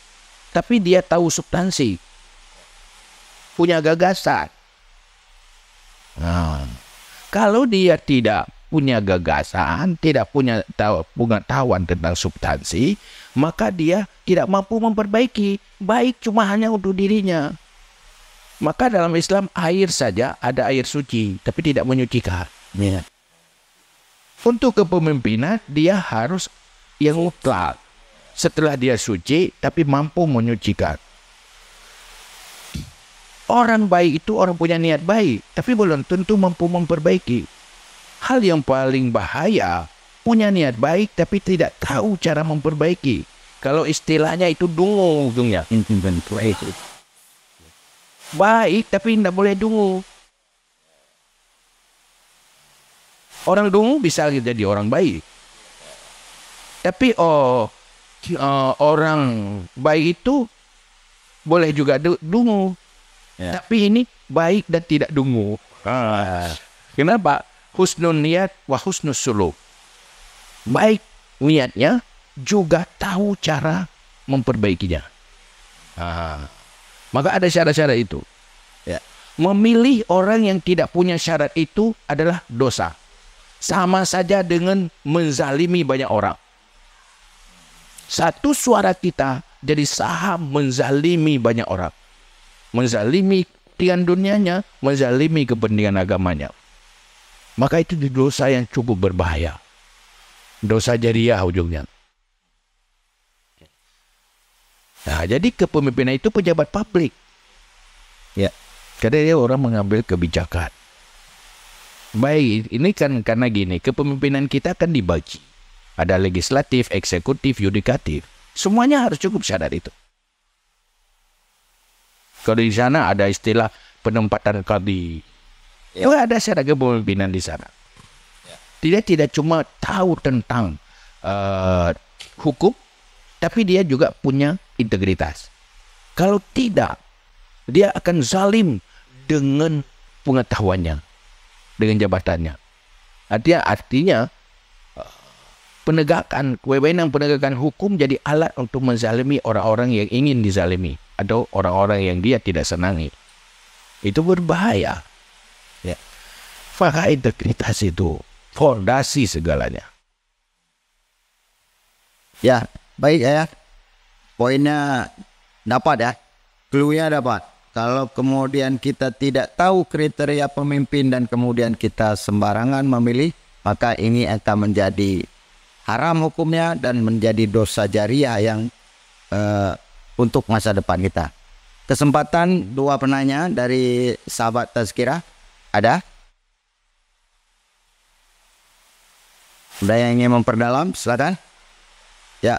tapi dia tahu substansi. Punya gagasan. Nah, kalau dia tidak punya gagasan, tidak punya tahu pengetahuan tentang substansi, maka dia tidak mampu memperbaiki. Baik cuma hanya untuk dirinya. Maka dalam Islam air saja ada air suci, tapi tidak menyucikan. Ya. Untuk kepemimpinan dia harus yang mutlak. Setelah dia suci, tapi mampu menyucikan. Orang baik itu orang punya niat baik, tapi belum tentu mampu memperbaiki. Hal yang paling bahaya, punya niat baik tapi tidak tahu cara memperbaiki. Kalau istilahnya itu dungu ujungnya. Inventory baik tapi tidak boleh dungu. Orang dungu bisa jadi orang baik. Tapi oh, uh, orang baik itu boleh juga dungu. Yeah. Tapi ini baik dan tidak dungu. Ah. Kenapa? Husnul niat wa husnus suluk. Baik niatnya juga tahu cara memperbaikinya. Ah. Maka ada syarat-syarat itu. Ya. Memilih orang yang tidak punya syarat itu adalah dosa. Sama saja dengan menzalimi banyak orang. Satu suara kita jadi saham menzalimi banyak orang. Menzalimi kepentingan dunianya, menzalimi kepentingan agamanya. Maka itu dosa yang cukup berbahaya. Dosa jariah ujungnya. Nah, jadi kepemimpinan itu pejabat publik. Ya, karena dia orang mengambil kebijakan. Baik, ini kan karena gini, kepemimpinan kita akan dibagi. Ada legislatif, eksekutif, yudikatif. Semuanya harus cukup sadar itu. Kalau di sana ada istilah penempatan kadi. Ya. Itu oh, ada syarat kepemimpinan di sana. Ya. Dia tidak cuma tahu tentang uh, hukum, tapi dia juga punya integritas. Kalau tidak, dia akan zalim dengan pengetahuannya, dengan jabatannya. Artinya, artinya eh, penegakan kewenangan penegakan hukum jadi alat untuk menzalimi orang-orang yang ingin dizalimi atau orang-orang yang dia tidak senangi. Itu berbahaya. Ya. Fakta integritas itu fondasi segalanya. Ya, baik ya poinnya dapat ya clue dapat kalau kemudian kita tidak tahu kriteria pemimpin dan kemudian kita sembarangan memilih maka ini akan menjadi haram hukumnya dan menjadi dosa jariah yang uh, untuk masa depan kita kesempatan dua penanya dari sahabat Tazkirah ada ada yang ingin memperdalam silakan ya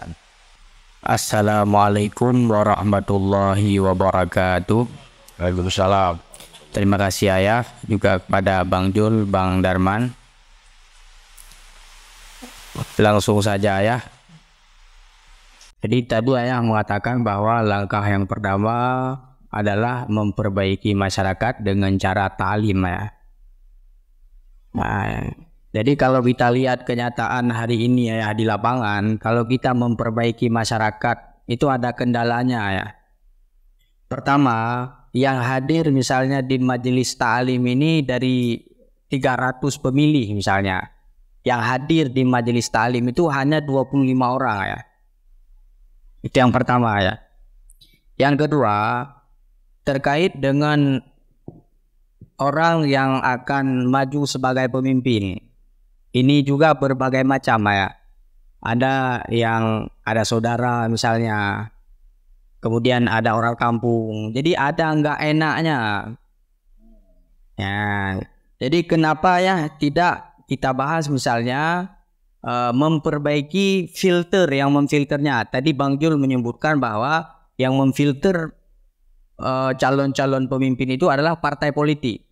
Assalamualaikum warahmatullahi wabarakatuh. Waalaikumsalam. Terima kasih ayah juga kepada Bang Jul, Bang Darman. Langsung saja ayah. Jadi tadi ayah mengatakan bahwa langkah yang pertama adalah memperbaiki masyarakat dengan cara talim ya. Nah, jadi kalau kita lihat kenyataan hari ini ya, ya di lapangan, kalau kita memperbaiki masyarakat itu ada kendalanya ya. Pertama, yang hadir misalnya di majelis ta'lim ini dari 300 pemilih misalnya. Yang hadir di majelis ta'lim itu hanya 25 orang ya. Itu yang pertama ya. Yang kedua, terkait dengan orang yang akan maju sebagai pemimpin ini juga berbagai macam ya. Ada yang ada saudara misalnya, kemudian ada orang kampung. Jadi ada nggak enaknya. Ya. Jadi kenapa ya tidak kita bahas misalnya uh, memperbaiki filter yang memfilternya. Tadi Bang Jul menyebutkan bahwa yang memfilter eh, calon-calon uh, calon -calon pemimpin itu adalah partai politik.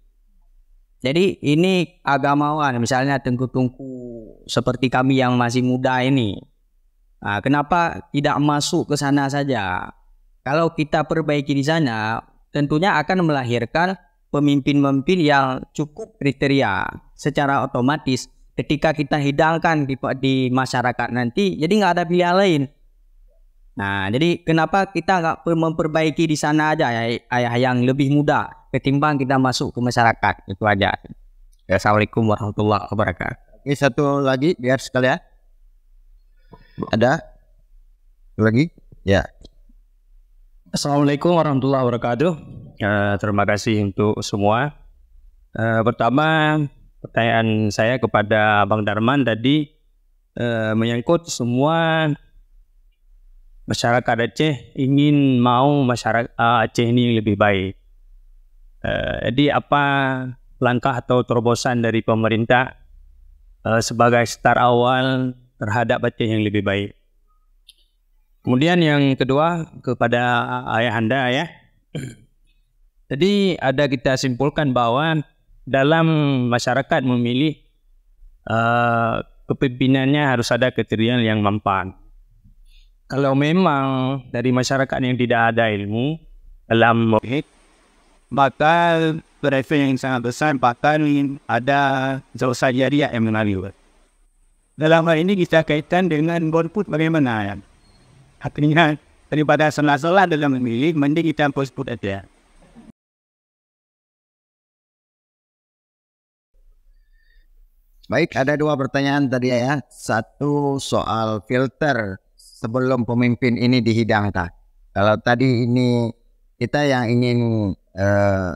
Jadi ini agamawan misalnya tengku-tengku seperti kami yang masih muda ini. Nah, kenapa tidak masuk ke sana saja? Kalau kita perbaiki di sana, tentunya akan melahirkan pemimpin-pemimpin yang cukup kriteria secara otomatis ketika kita hidangkan di, di masyarakat nanti jadi nggak ada pilihan lain Nah, jadi kenapa kita nggak memperbaiki di sana aja ya, ayah yang lebih muda ketimbang kita masuk ke masyarakat itu aja. Assalamualaikum warahmatullahi wabarakatuh. Ini satu lagi biar sekalian. ya. Ada lagi? Ya. Assalamualaikum warahmatullahi wabarakatuh. Uh, terima kasih untuk semua. Uh, pertama, pertanyaan saya kepada Bang Darman tadi uh, menyangkut semua masyarakat Aceh ingin mau masyarakat eh, Aceh ini lebih baik. Uh, jadi apa langkah atau terobosan dari pemerintah uh, sebagai start awal terhadap Aceh yang lebih baik? Kemudian yang kedua kepada ayah anda ya. Jadi ada kita simpulkan bahwa dalam masyarakat memilih uh, kepimpinannya harus ada kriteria yang mempan. Kalau memang dari masyarakat yang tidak ada ilmu dalam mohit maka berefek yang sangat besar bahkan ada jauh jariah yang mengalir. Dalam hal ini kita kaitan dengan golput bagaimana ya? Artinya daripada salah-salah dalam memilih, mending kita golput aja. Baik, ada dua pertanyaan tadi ya. Satu soal filter sebelum pemimpin ini dihidangkan. Kalau tadi ini kita yang ingin eh,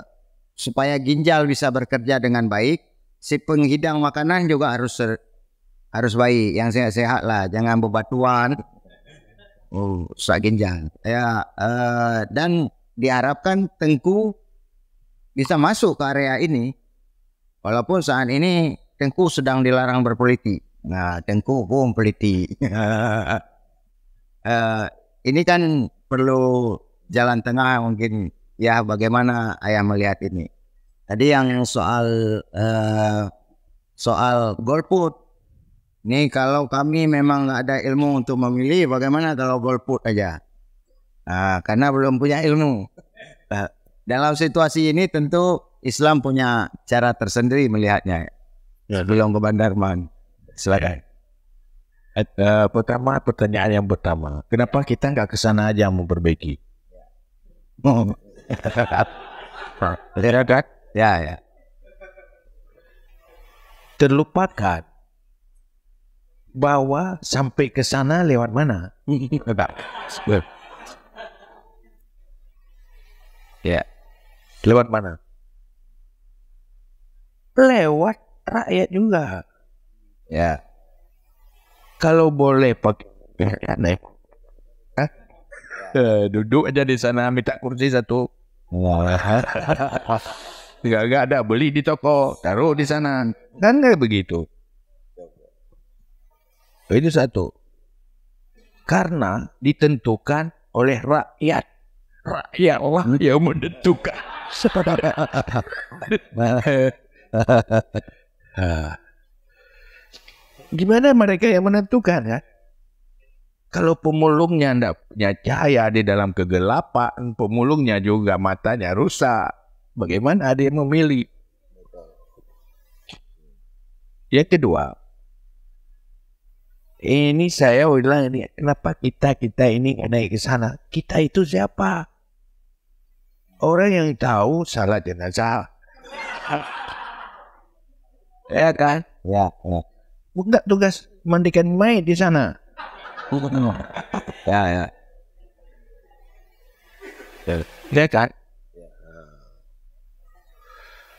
supaya ginjal bisa bekerja dengan baik, si penghidang makanan juga harus harus baik, yang sehat-sehat lah, jangan bebatuan. Oh, ginjal. Ya, eh, dan diharapkan tengku bisa masuk ke area ini. Walaupun saat ini tengku sedang dilarang berpolitik. Nah, tengku pun politik. uh, ini kan perlu jalan tengah mungkin ya bagaimana ayah melihat ini. Tadi yang soal uh, soal golput, ini kalau kami memang nggak ada ilmu untuk memilih, bagaimana kalau golput aja? Uh, karena belum punya ilmu. Uh, dalam situasi ini tentu Islam punya cara tersendiri melihatnya. Ya, belum ke Bandarman. Silakan. Uh, pertama pertanyaan yang pertama, kenapa kita nggak ke sana aja memperbaiki? Ya kan? Ya ya. Terlupakan bahwa sampai ke sana lewat mana? ya. Lewat mana? Lewat rakyat juga. Ya kalau boleh pakai ya, ya. eh, duduk aja di sana minta kursi satu nggak nggak ada beli di toko taruh di sana kan nggak begitu itu satu karena ditentukan oleh rakyat rakyat rakyatlah hmm? yang menentukan gimana mereka yang menentukan ya? Kalau pemulungnya tidak punya cahaya di dalam kegelapan, pemulungnya juga matanya rusak. Bagaimana ada yang memilih? Yang kedua, ini saya bilang ini kenapa kita kita ini naik ke sana? Kita itu siapa? Orang yang tahu salah jenazah. ya kan? Ya. ya enggak tugas mandikan mayat di sana. Ya, ya, ya. Ya kan?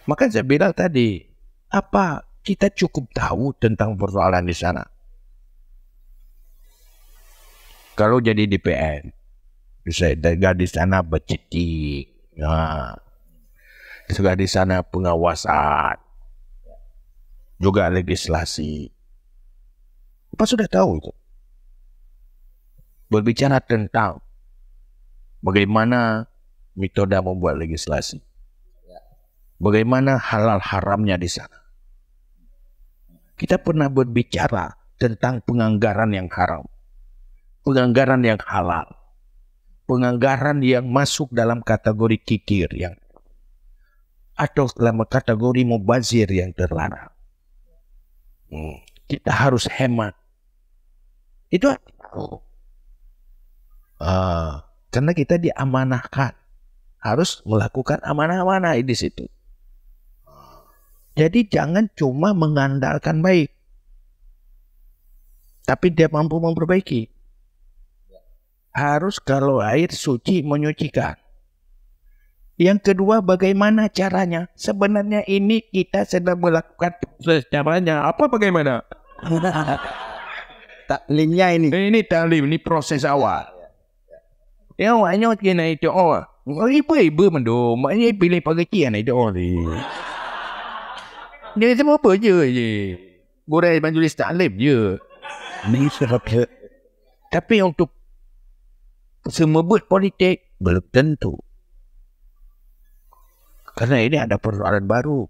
Maka saya bilang tadi, apa kita cukup tahu tentang persoalan di sana? Kalau jadi DPN, bisa di sana bercetik, nah, ya. juga di sana pengawasan, juga legislasi. Apa sudah tahu itu? Berbicara tentang bagaimana metode membuat legislasi. Ya. Bagaimana halal haramnya di sana. Kita pernah berbicara tentang penganggaran yang haram. Penganggaran yang halal. Penganggaran yang masuk dalam kategori kikir yang atau dalam kategori mubazir yang terlarang. Hmm. Kita harus hemat itu uh, karena kita diamanahkan harus melakukan amanah-amanah di situ. Jadi jangan cuma mengandalkan baik, tapi dia mampu memperbaiki. Harus kalau air suci menyucikan. Yang kedua, bagaimana caranya? Sebenarnya ini kita sedang melakukan caranya. Apa bagaimana? tak linear ini. Ini, eh, ini taklim, ini proses awal. Ya, maknanya dia nak itu awal. Iba-iba mandung. Maknanya pilih pagi yang nak itu awal. Dia kata apa je je. Gurai majlis taklim je. Tapi untuk semua buat politik, belum tentu. Karena ini ada persoalan baru.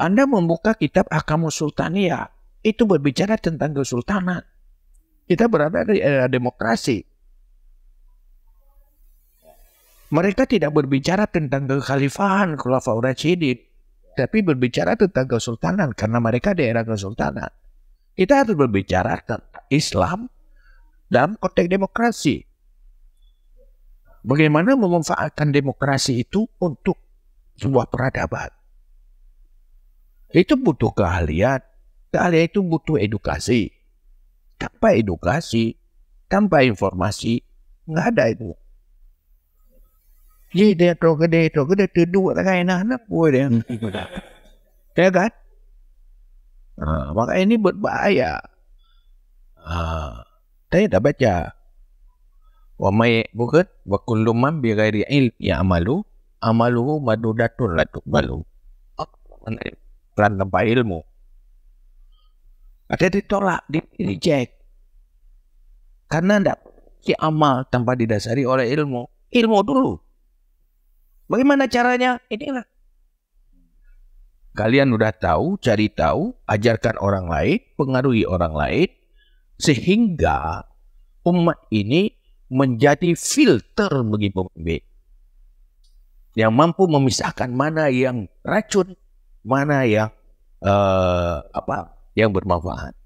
Anda membuka kitab Akamu Sultaniyah. itu berbicara tentang kesultanan. Kita berada di era demokrasi. Mereka tidak berbicara tentang kekhalifahan Khulafaur Rasyidin, tapi berbicara tentang kesultanan karena mereka di era kesultanan. Kita harus berbicara tentang Islam dalam konteks demokrasi. Bagaimana memanfaatkan demokrasi itu untuk sebuah peradaban. Itu butuh keahlian, keahlian itu butuh edukasi. Tanpa edukasi, tanpa informasi, nggak ada itu. Jadi dia terlalu gede, terlalu gede, terduduk tak kaya lah, anak-anak pun dia. Ya kan? Nah, ha, maka ini berbahaya. Ah, ha, saya dah baca. Wa may bukat wa kullu man bi ghairi il ya amalu amaluhu madudatun latu balu. Oh, mana? Kelan tanpa ilmu. Ada ditolak, di reject. Karena tidak si amal tanpa didasari oleh ilmu. Ilmu dulu. Bagaimana caranya? Inilah. Kalian udah tahu, cari tahu, ajarkan orang lain, pengaruhi orang lain, sehingga umat ini menjadi filter bagi pemimpin yang mampu memisahkan mana yang racun, mana yang uh, apa yang bermanfaat.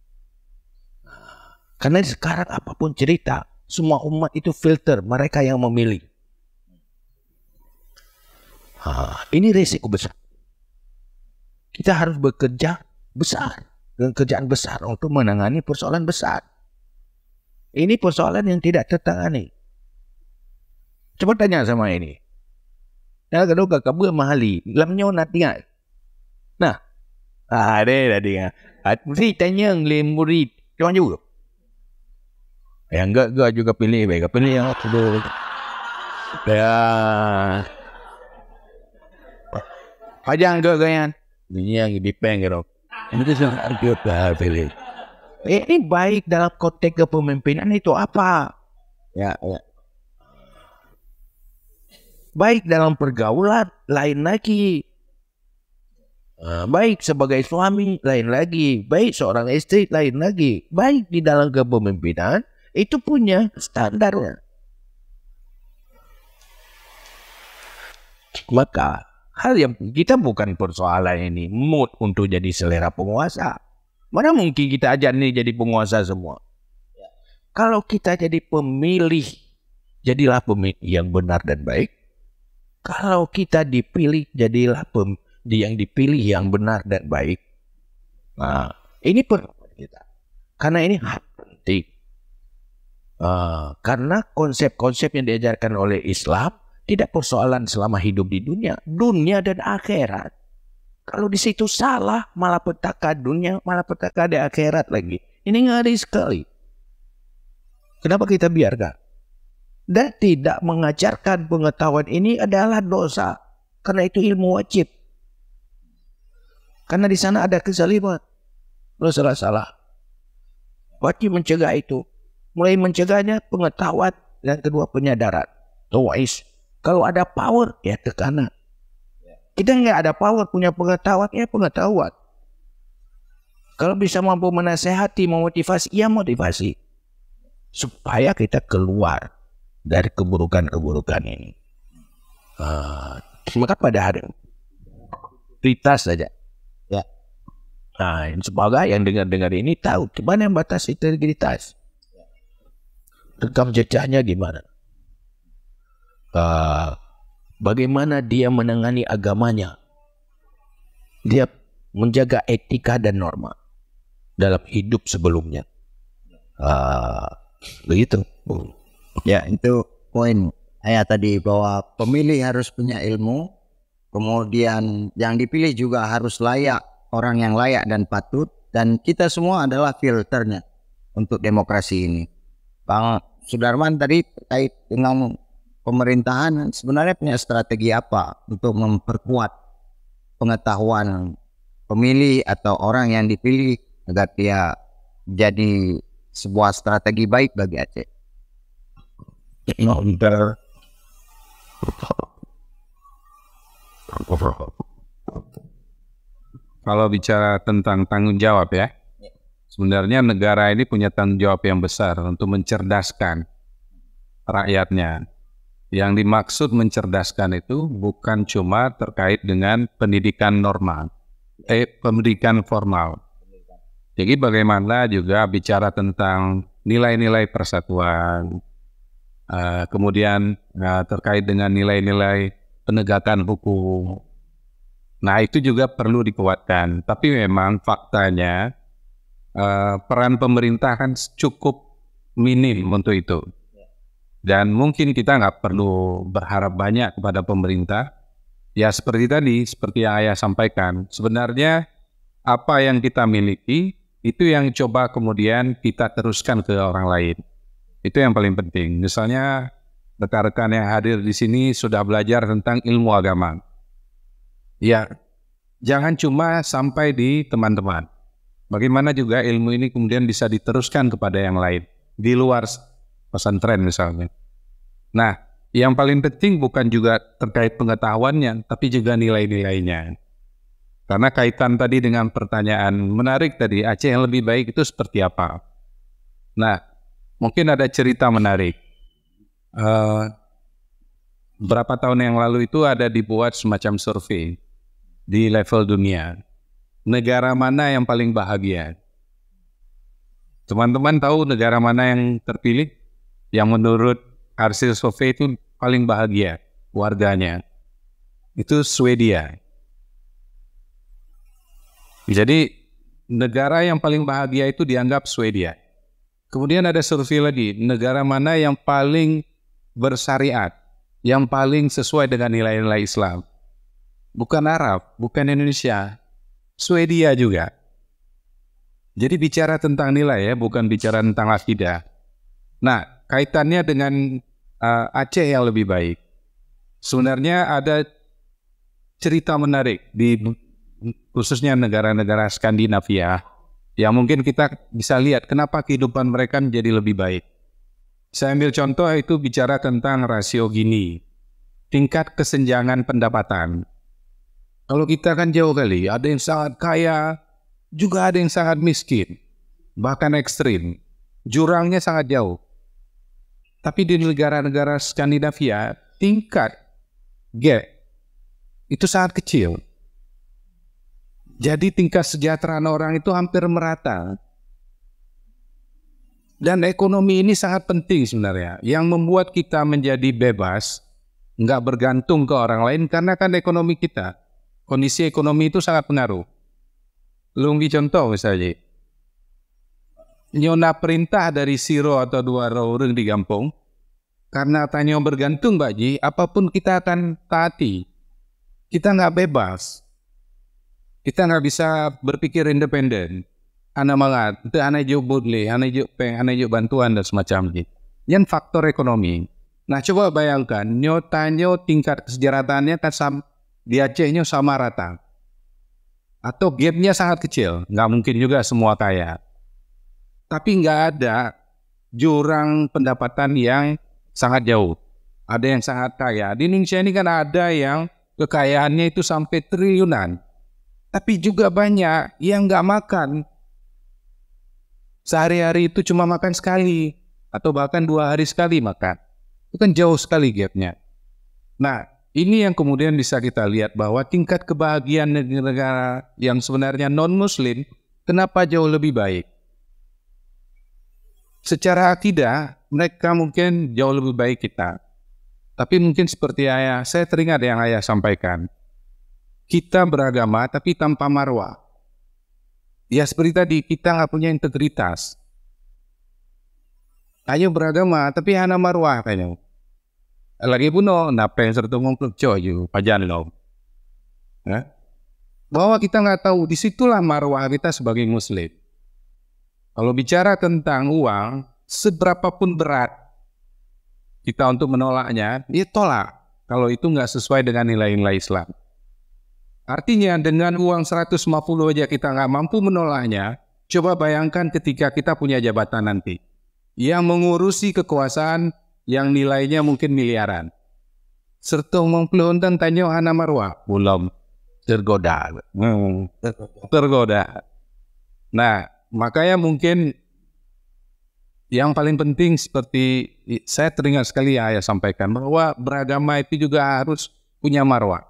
Karena sekarang apapun cerita, semua umat itu filter mereka yang memilih. Ha, ini risiko besar. Kita harus bekerja besar dengan kerjaan besar untuk menangani persoalan besar. Ini persoalan yang tidak tertangani. Coba tanya sama ini. Nah, kalau kamu mahali, lamnya nanti tinggal. Ya? Nah, ah, ada tadi. Ya. Murid tanya oleh murid. Dia juga. Yang enggak enggak juga pilih baik. Pilih yang aku dulu. Ya. Pajang ke gayan. Ini yang dipeng gitu. Itu sangat kita pilih. Ini baik dalam konteks kepemimpinan itu apa? Ya, ya. Baik dalam pergaulan lain lagi Eh, baik sebagai suami lain lagi, baik seorang istri lain lagi, baik di dalam kepemimpinan itu punya standarnya. Maka hal yang kita bukan persoalan ini mood untuk jadi selera penguasa. Mana mungkin kita aja ini jadi penguasa semua. Ya. Kalau kita jadi pemilih, jadilah pemilih yang benar dan baik. Kalau kita dipilih, jadilah pemilih di yang dipilih yang benar dan baik. Nah, ini perlu kita. Karena ini hak penting. Uh, karena konsep-konsep yang diajarkan oleh Islam tidak persoalan selama hidup di dunia, dunia dan akhirat. Kalau di situ salah, malah petaka dunia, malah petaka di akhirat lagi. Ini ngeri sekali. Kenapa kita biarkan? Dan tidak mengajarkan pengetahuan ini adalah dosa. Karena itu ilmu wajib karena di sana ada kezaliman. lo salah. salah. Wajib mencegah itu. Mulai mencegahnya pengetahuan dan kedua penyadaran. Tawais. Kalau ada power, ya ke kanan. Kita nggak ada power, punya pengetahuan, ya pengetahuan. Kalau bisa mampu menasehati, memotivasi, ya motivasi. Supaya kita keluar dari keburukan-keburukan ini. Uh, ah, maka pada hari prioritas saja Nah, semoga yang dengar-dengar ini tahu gimana yang batas integritas. Rekam jejaknya gimana? Uh, bagaimana dia menangani agamanya? Dia menjaga etika dan norma dalam hidup sebelumnya. Uh, begitu. Ya, itu poin saya tadi bahwa pemilih harus punya ilmu, kemudian yang dipilih juga harus layak orang yang layak dan patut dan kita semua adalah filternya untuk demokrasi ini. Bang Sudarman tadi terkait dengan pemerintahan sebenarnya punya strategi apa untuk memperkuat pengetahuan pemilih atau orang yang dipilih agar dia jadi sebuah strategi baik bagi Aceh. Not nah, kalau bicara tentang tanggung jawab ya, ya, sebenarnya negara ini punya tanggung jawab yang besar untuk mencerdaskan rakyatnya. Yang dimaksud mencerdaskan itu bukan cuma terkait dengan pendidikan normal, ya. eh pendidikan formal. Jadi bagaimana juga bicara tentang nilai-nilai persatuan, eh, kemudian eh, terkait dengan nilai-nilai penegakan hukum, Nah itu juga perlu dikuatkan. Tapi memang faktanya uh, peran pemerintah kan cukup minim untuk itu. Dan mungkin kita nggak perlu berharap banyak kepada pemerintah. Ya seperti tadi, seperti yang ayah sampaikan. Sebenarnya apa yang kita miliki itu yang coba kemudian kita teruskan ke orang lain. Itu yang paling penting. Misalnya rekan-rekan yang hadir di sini sudah belajar tentang ilmu agama. Ya, jangan cuma sampai di teman-teman. Bagaimana juga ilmu ini kemudian bisa diteruskan kepada yang lain di luar pesantren misalnya. Nah, yang paling penting bukan juga terkait pengetahuannya, tapi juga nilai-nilainya. Karena kaitan tadi dengan pertanyaan menarik tadi, Aceh yang lebih baik itu seperti apa? Nah, mungkin ada cerita menarik. Uh, berapa tahun yang lalu itu ada dibuat semacam survei di level dunia. Negara mana yang paling bahagia? Teman-teman tahu negara mana yang terpilih? Yang menurut hasil survei itu paling bahagia warganya. Itu Swedia. Jadi negara yang paling bahagia itu dianggap Swedia. Kemudian ada survei lagi, negara mana yang paling bersyariat, yang paling sesuai dengan nilai-nilai Islam bukan Arab, bukan Indonesia, Swedia juga. Jadi bicara tentang nilai ya, bukan bicara tentang akidah. Nah, kaitannya dengan uh, Aceh yang lebih baik. Sebenarnya ada cerita menarik di khususnya negara-negara Skandinavia yang mungkin kita bisa lihat kenapa kehidupan mereka menjadi lebih baik. Saya ambil contoh itu bicara tentang rasio gini, tingkat kesenjangan pendapatan. Kalau kita kan jauh kali, ada yang sangat kaya, juga ada yang sangat miskin, bahkan ekstrim. Jurangnya sangat jauh. Tapi di negara-negara Skandinavia, tingkat gap itu sangat kecil. Jadi tingkat sejahteraan orang itu hampir merata. Dan ekonomi ini sangat penting sebenarnya. Yang membuat kita menjadi bebas, nggak bergantung ke orang lain karena kan ekonomi kita kondisi ekonomi itu sangat pengaruh. Lungi contoh misalnya, nyona perintah dari siro atau dua orang di kampung, karena tanya bergantung Pak Ji, apapun kita akan taati. Kita nggak bebas. Kita nggak bisa berpikir independen. Anak malat, itu anak juk budli, anak juk peng, anak juk bantuan dan semacam gitu. Yang faktor ekonomi. Nah coba bayangkan, tanya tingkat kesejaratannya kan di Acehnya sama rata. Atau gapnya sangat kecil, nggak mungkin juga semua kaya. Tapi nggak ada jurang pendapatan yang sangat jauh. Ada yang sangat kaya. Di Indonesia ini kan ada yang kekayaannya itu sampai triliunan. Tapi juga banyak yang nggak makan. Sehari-hari itu cuma makan sekali. Atau bahkan dua hari sekali makan. Itu kan jauh sekali gapnya. Nah, ini yang kemudian bisa kita lihat bahwa tingkat kebahagiaan di negara yang sebenarnya non-muslim kenapa jauh lebih baik. Secara akidah mereka mungkin jauh lebih baik kita. Tapi mungkin seperti ayah, saya teringat yang ayah sampaikan. Kita beragama tapi tanpa marwah. Ya seperti tadi, kita nggak punya integritas. Ayo beragama tapi anak marwah kayaknya. Lagi puno, na penser tumong kecil pajan lo. Bahwa kita nggak tahu disitulah marwah kita sebagai muslim. Kalau bicara tentang uang, seberapapun berat kita untuk menolaknya, ya tolak kalau itu nggak sesuai dengan nilai-nilai Islam. Artinya dengan uang 150 aja kita nggak mampu menolaknya, coba bayangkan ketika kita punya jabatan nanti. Yang mengurusi kekuasaan yang nilainya mungkin miliaran. Serta dan tanya Hana Marwa, belum tergoda. Hmm, tergoda. Nah, makanya mungkin yang paling penting seperti saya teringat sekali ya ayah sampaikan bahwa beragama itu juga harus punya marwa.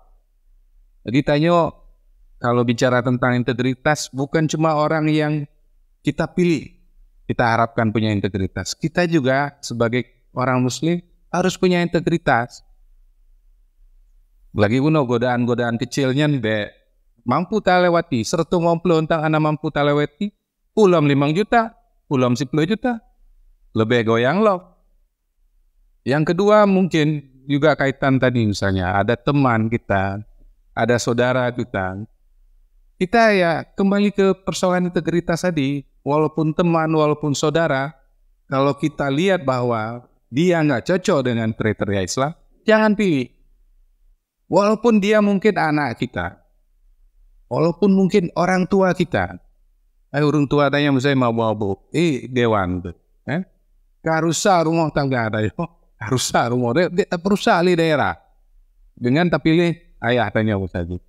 Jadi tanya kalau bicara tentang integritas bukan cuma orang yang kita pilih kita harapkan punya integritas. Kita juga sebagai orang muslim harus punya integritas. Lagi uno godaan-godaan kecilnya nih Mampu tak lewati, serta ngomplo tentang anak mampu tak lewati, pulang limang juta, pulang sepuluh juta, lebih goyang lo. Yang kedua mungkin juga kaitan tadi misalnya, ada teman kita, ada saudara kita. Kita ya kembali ke persoalan integritas tadi, walaupun teman, walaupun saudara, kalau kita lihat bahwa dia nggak cocok dengan kriteria Islam, jangan pilih. Walaupun dia mungkin anak kita, walaupun mungkin orang tua kita, eh, orang tua tanya misalnya mau bu eh dewan tuh, eh? Ya. karusa rumah tangga ada yo, ya. oh, karusa rumah dia perusahaan di daerah dengan tapi pilih ayah tanya saja. Gitu.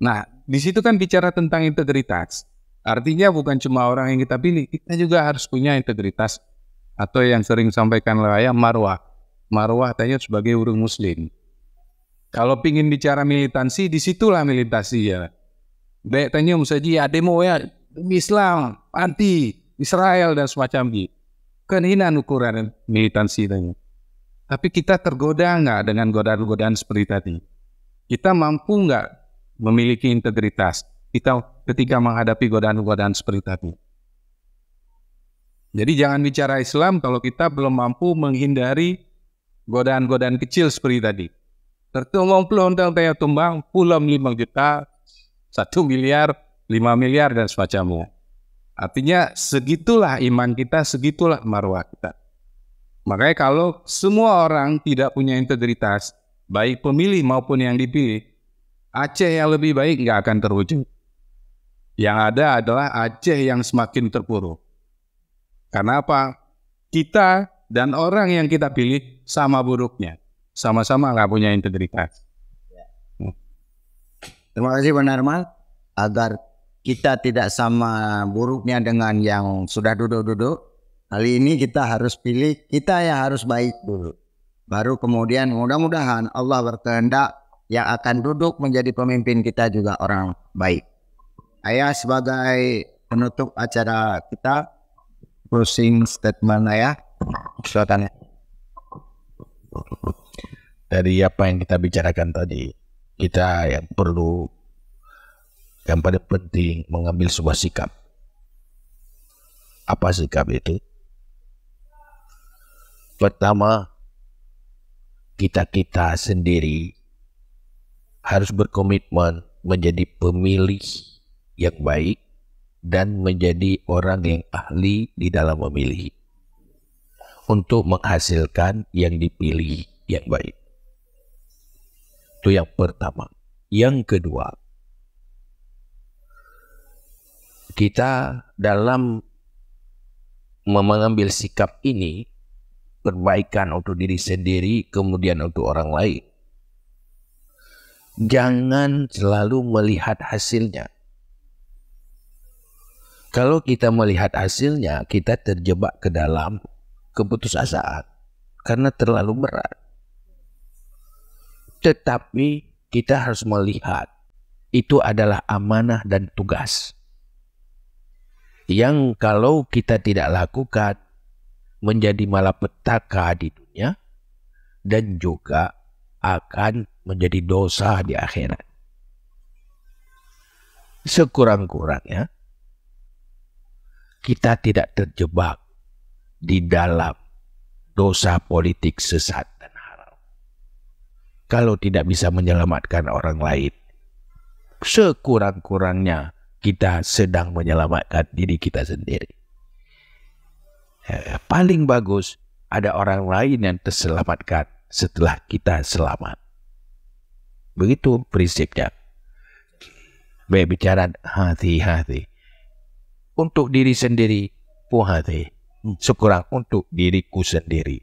Nah, di situ kan bicara tentang integritas. Artinya bukan cuma orang yang kita pilih, kita juga harus punya integritas atau yang sering sampaikan saya marwah. Marwah tanya sebagai urung muslim. Kalau pingin bicara militansi, disitulah militansi ya. Baik tanya Musaji, ya demo ya, Islam, anti, Israel dan semacamnya. ini kan ukuran anu militansi tanya. Tapi kita tergoda nggak dengan godaan-godaan seperti tadi? Kita mampu nggak memiliki integritas kita ketika menghadapi godaan-godaan seperti tadi? Jadi jangan bicara Islam kalau kita belum mampu menghindari godaan-godaan kecil seperti tadi. pelon peluang tanya tumbang, pulang 5 juta, 1 miliar, lima miliar, dan semacamnya. Artinya segitulah iman kita, segitulah marwah kita. Makanya kalau semua orang tidak punya integritas, baik pemilih maupun yang dipilih, Aceh yang lebih baik nggak akan terwujud. Yang ada adalah Aceh yang semakin terpuruk. Karena apa? Kita dan orang yang kita pilih sama buruknya. Sama-sama nggak punya integritas. Ya. Terima kasih Pak Narmal. Agar kita tidak sama buruknya dengan yang sudah duduk-duduk. Kali ini kita harus pilih, kita yang harus baik dulu. Baru kemudian mudah-mudahan Allah berkehendak yang akan duduk menjadi pemimpin kita juga orang baik. Ayah sebagai penutup acara kita closing statement ya silakan dari apa yang kita bicarakan tadi kita yang perlu yang paling penting mengambil sebuah sikap apa sikap itu pertama kita kita sendiri harus berkomitmen menjadi pemilih yang baik dan menjadi orang yang ahli di dalam memilih untuk menghasilkan yang dipilih yang baik. Itu yang pertama. Yang kedua, kita dalam mengambil sikap ini perbaikan untuk diri sendiri kemudian untuk orang lain. Jangan selalu melihat hasilnya kalau kita melihat hasilnya, kita terjebak ke dalam keputusasaan karena terlalu berat. Tetapi kita harus melihat itu adalah amanah dan tugas. Yang kalau kita tidak lakukan menjadi malapetaka di dunia dan juga akan menjadi dosa di akhirat. Sekurang-kurangnya kita tidak terjebak di dalam dosa politik sesat dan haram. Kalau tidak bisa menyelamatkan orang lain, sekurang-kurangnya kita sedang menyelamatkan diri kita sendiri. Eh, paling bagus ada orang lain yang terselamatkan setelah kita selamat. Begitu prinsipnya. Baik bicara hati-hati untuk diri sendiri puhati sekurang untuk diriku sendiri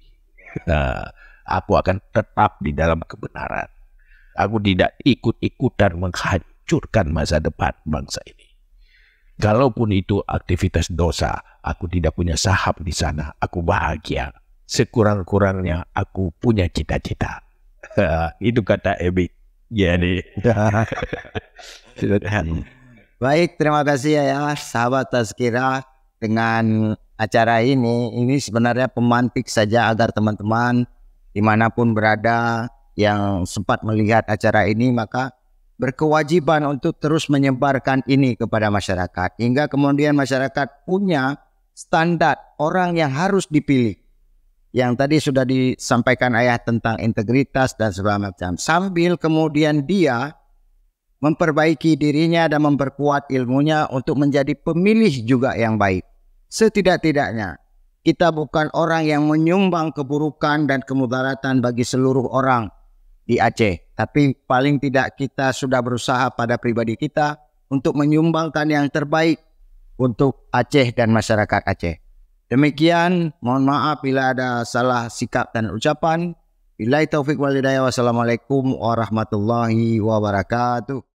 nah, aku akan tetap di dalam kebenaran aku tidak ikut-ikutan menghancurkan masa depan bangsa ini kalaupun itu aktivitas dosa aku tidak punya sahab di sana aku bahagia sekurang-kurangnya aku punya cita-cita itu kata Ebi jadi Baik, terima kasih ya, ya sahabat Tazkira dengan acara ini. Ini sebenarnya pemantik saja agar teman-teman dimanapun berada yang sempat melihat acara ini maka berkewajiban untuk terus menyebarkan ini kepada masyarakat hingga kemudian masyarakat punya standar orang yang harus dipilih. Yang tadi sudah disampaikan ayah tentang integritas dan segala macam. Sambil kemudian dia memperbaiki dirinya dan memperkuat ilmunya untuk menjadi pemilih juga yang baik. Setidak-tidaknya, kita bukan orang yang menyumbang keburukan dan kemudaratan bagi seluruh orang di Aceh. Tapi paling tidak kita sudah berusaha pada pribadi kita untuk menyumbangkan yang terbaik untuk Aceh dan masyarakat Aceh. Demikian, mohon maaf bila ada salah sikap dan ucapan. Bila taufik wal Wassalamualaikum warahmatullahi wabarakatuh.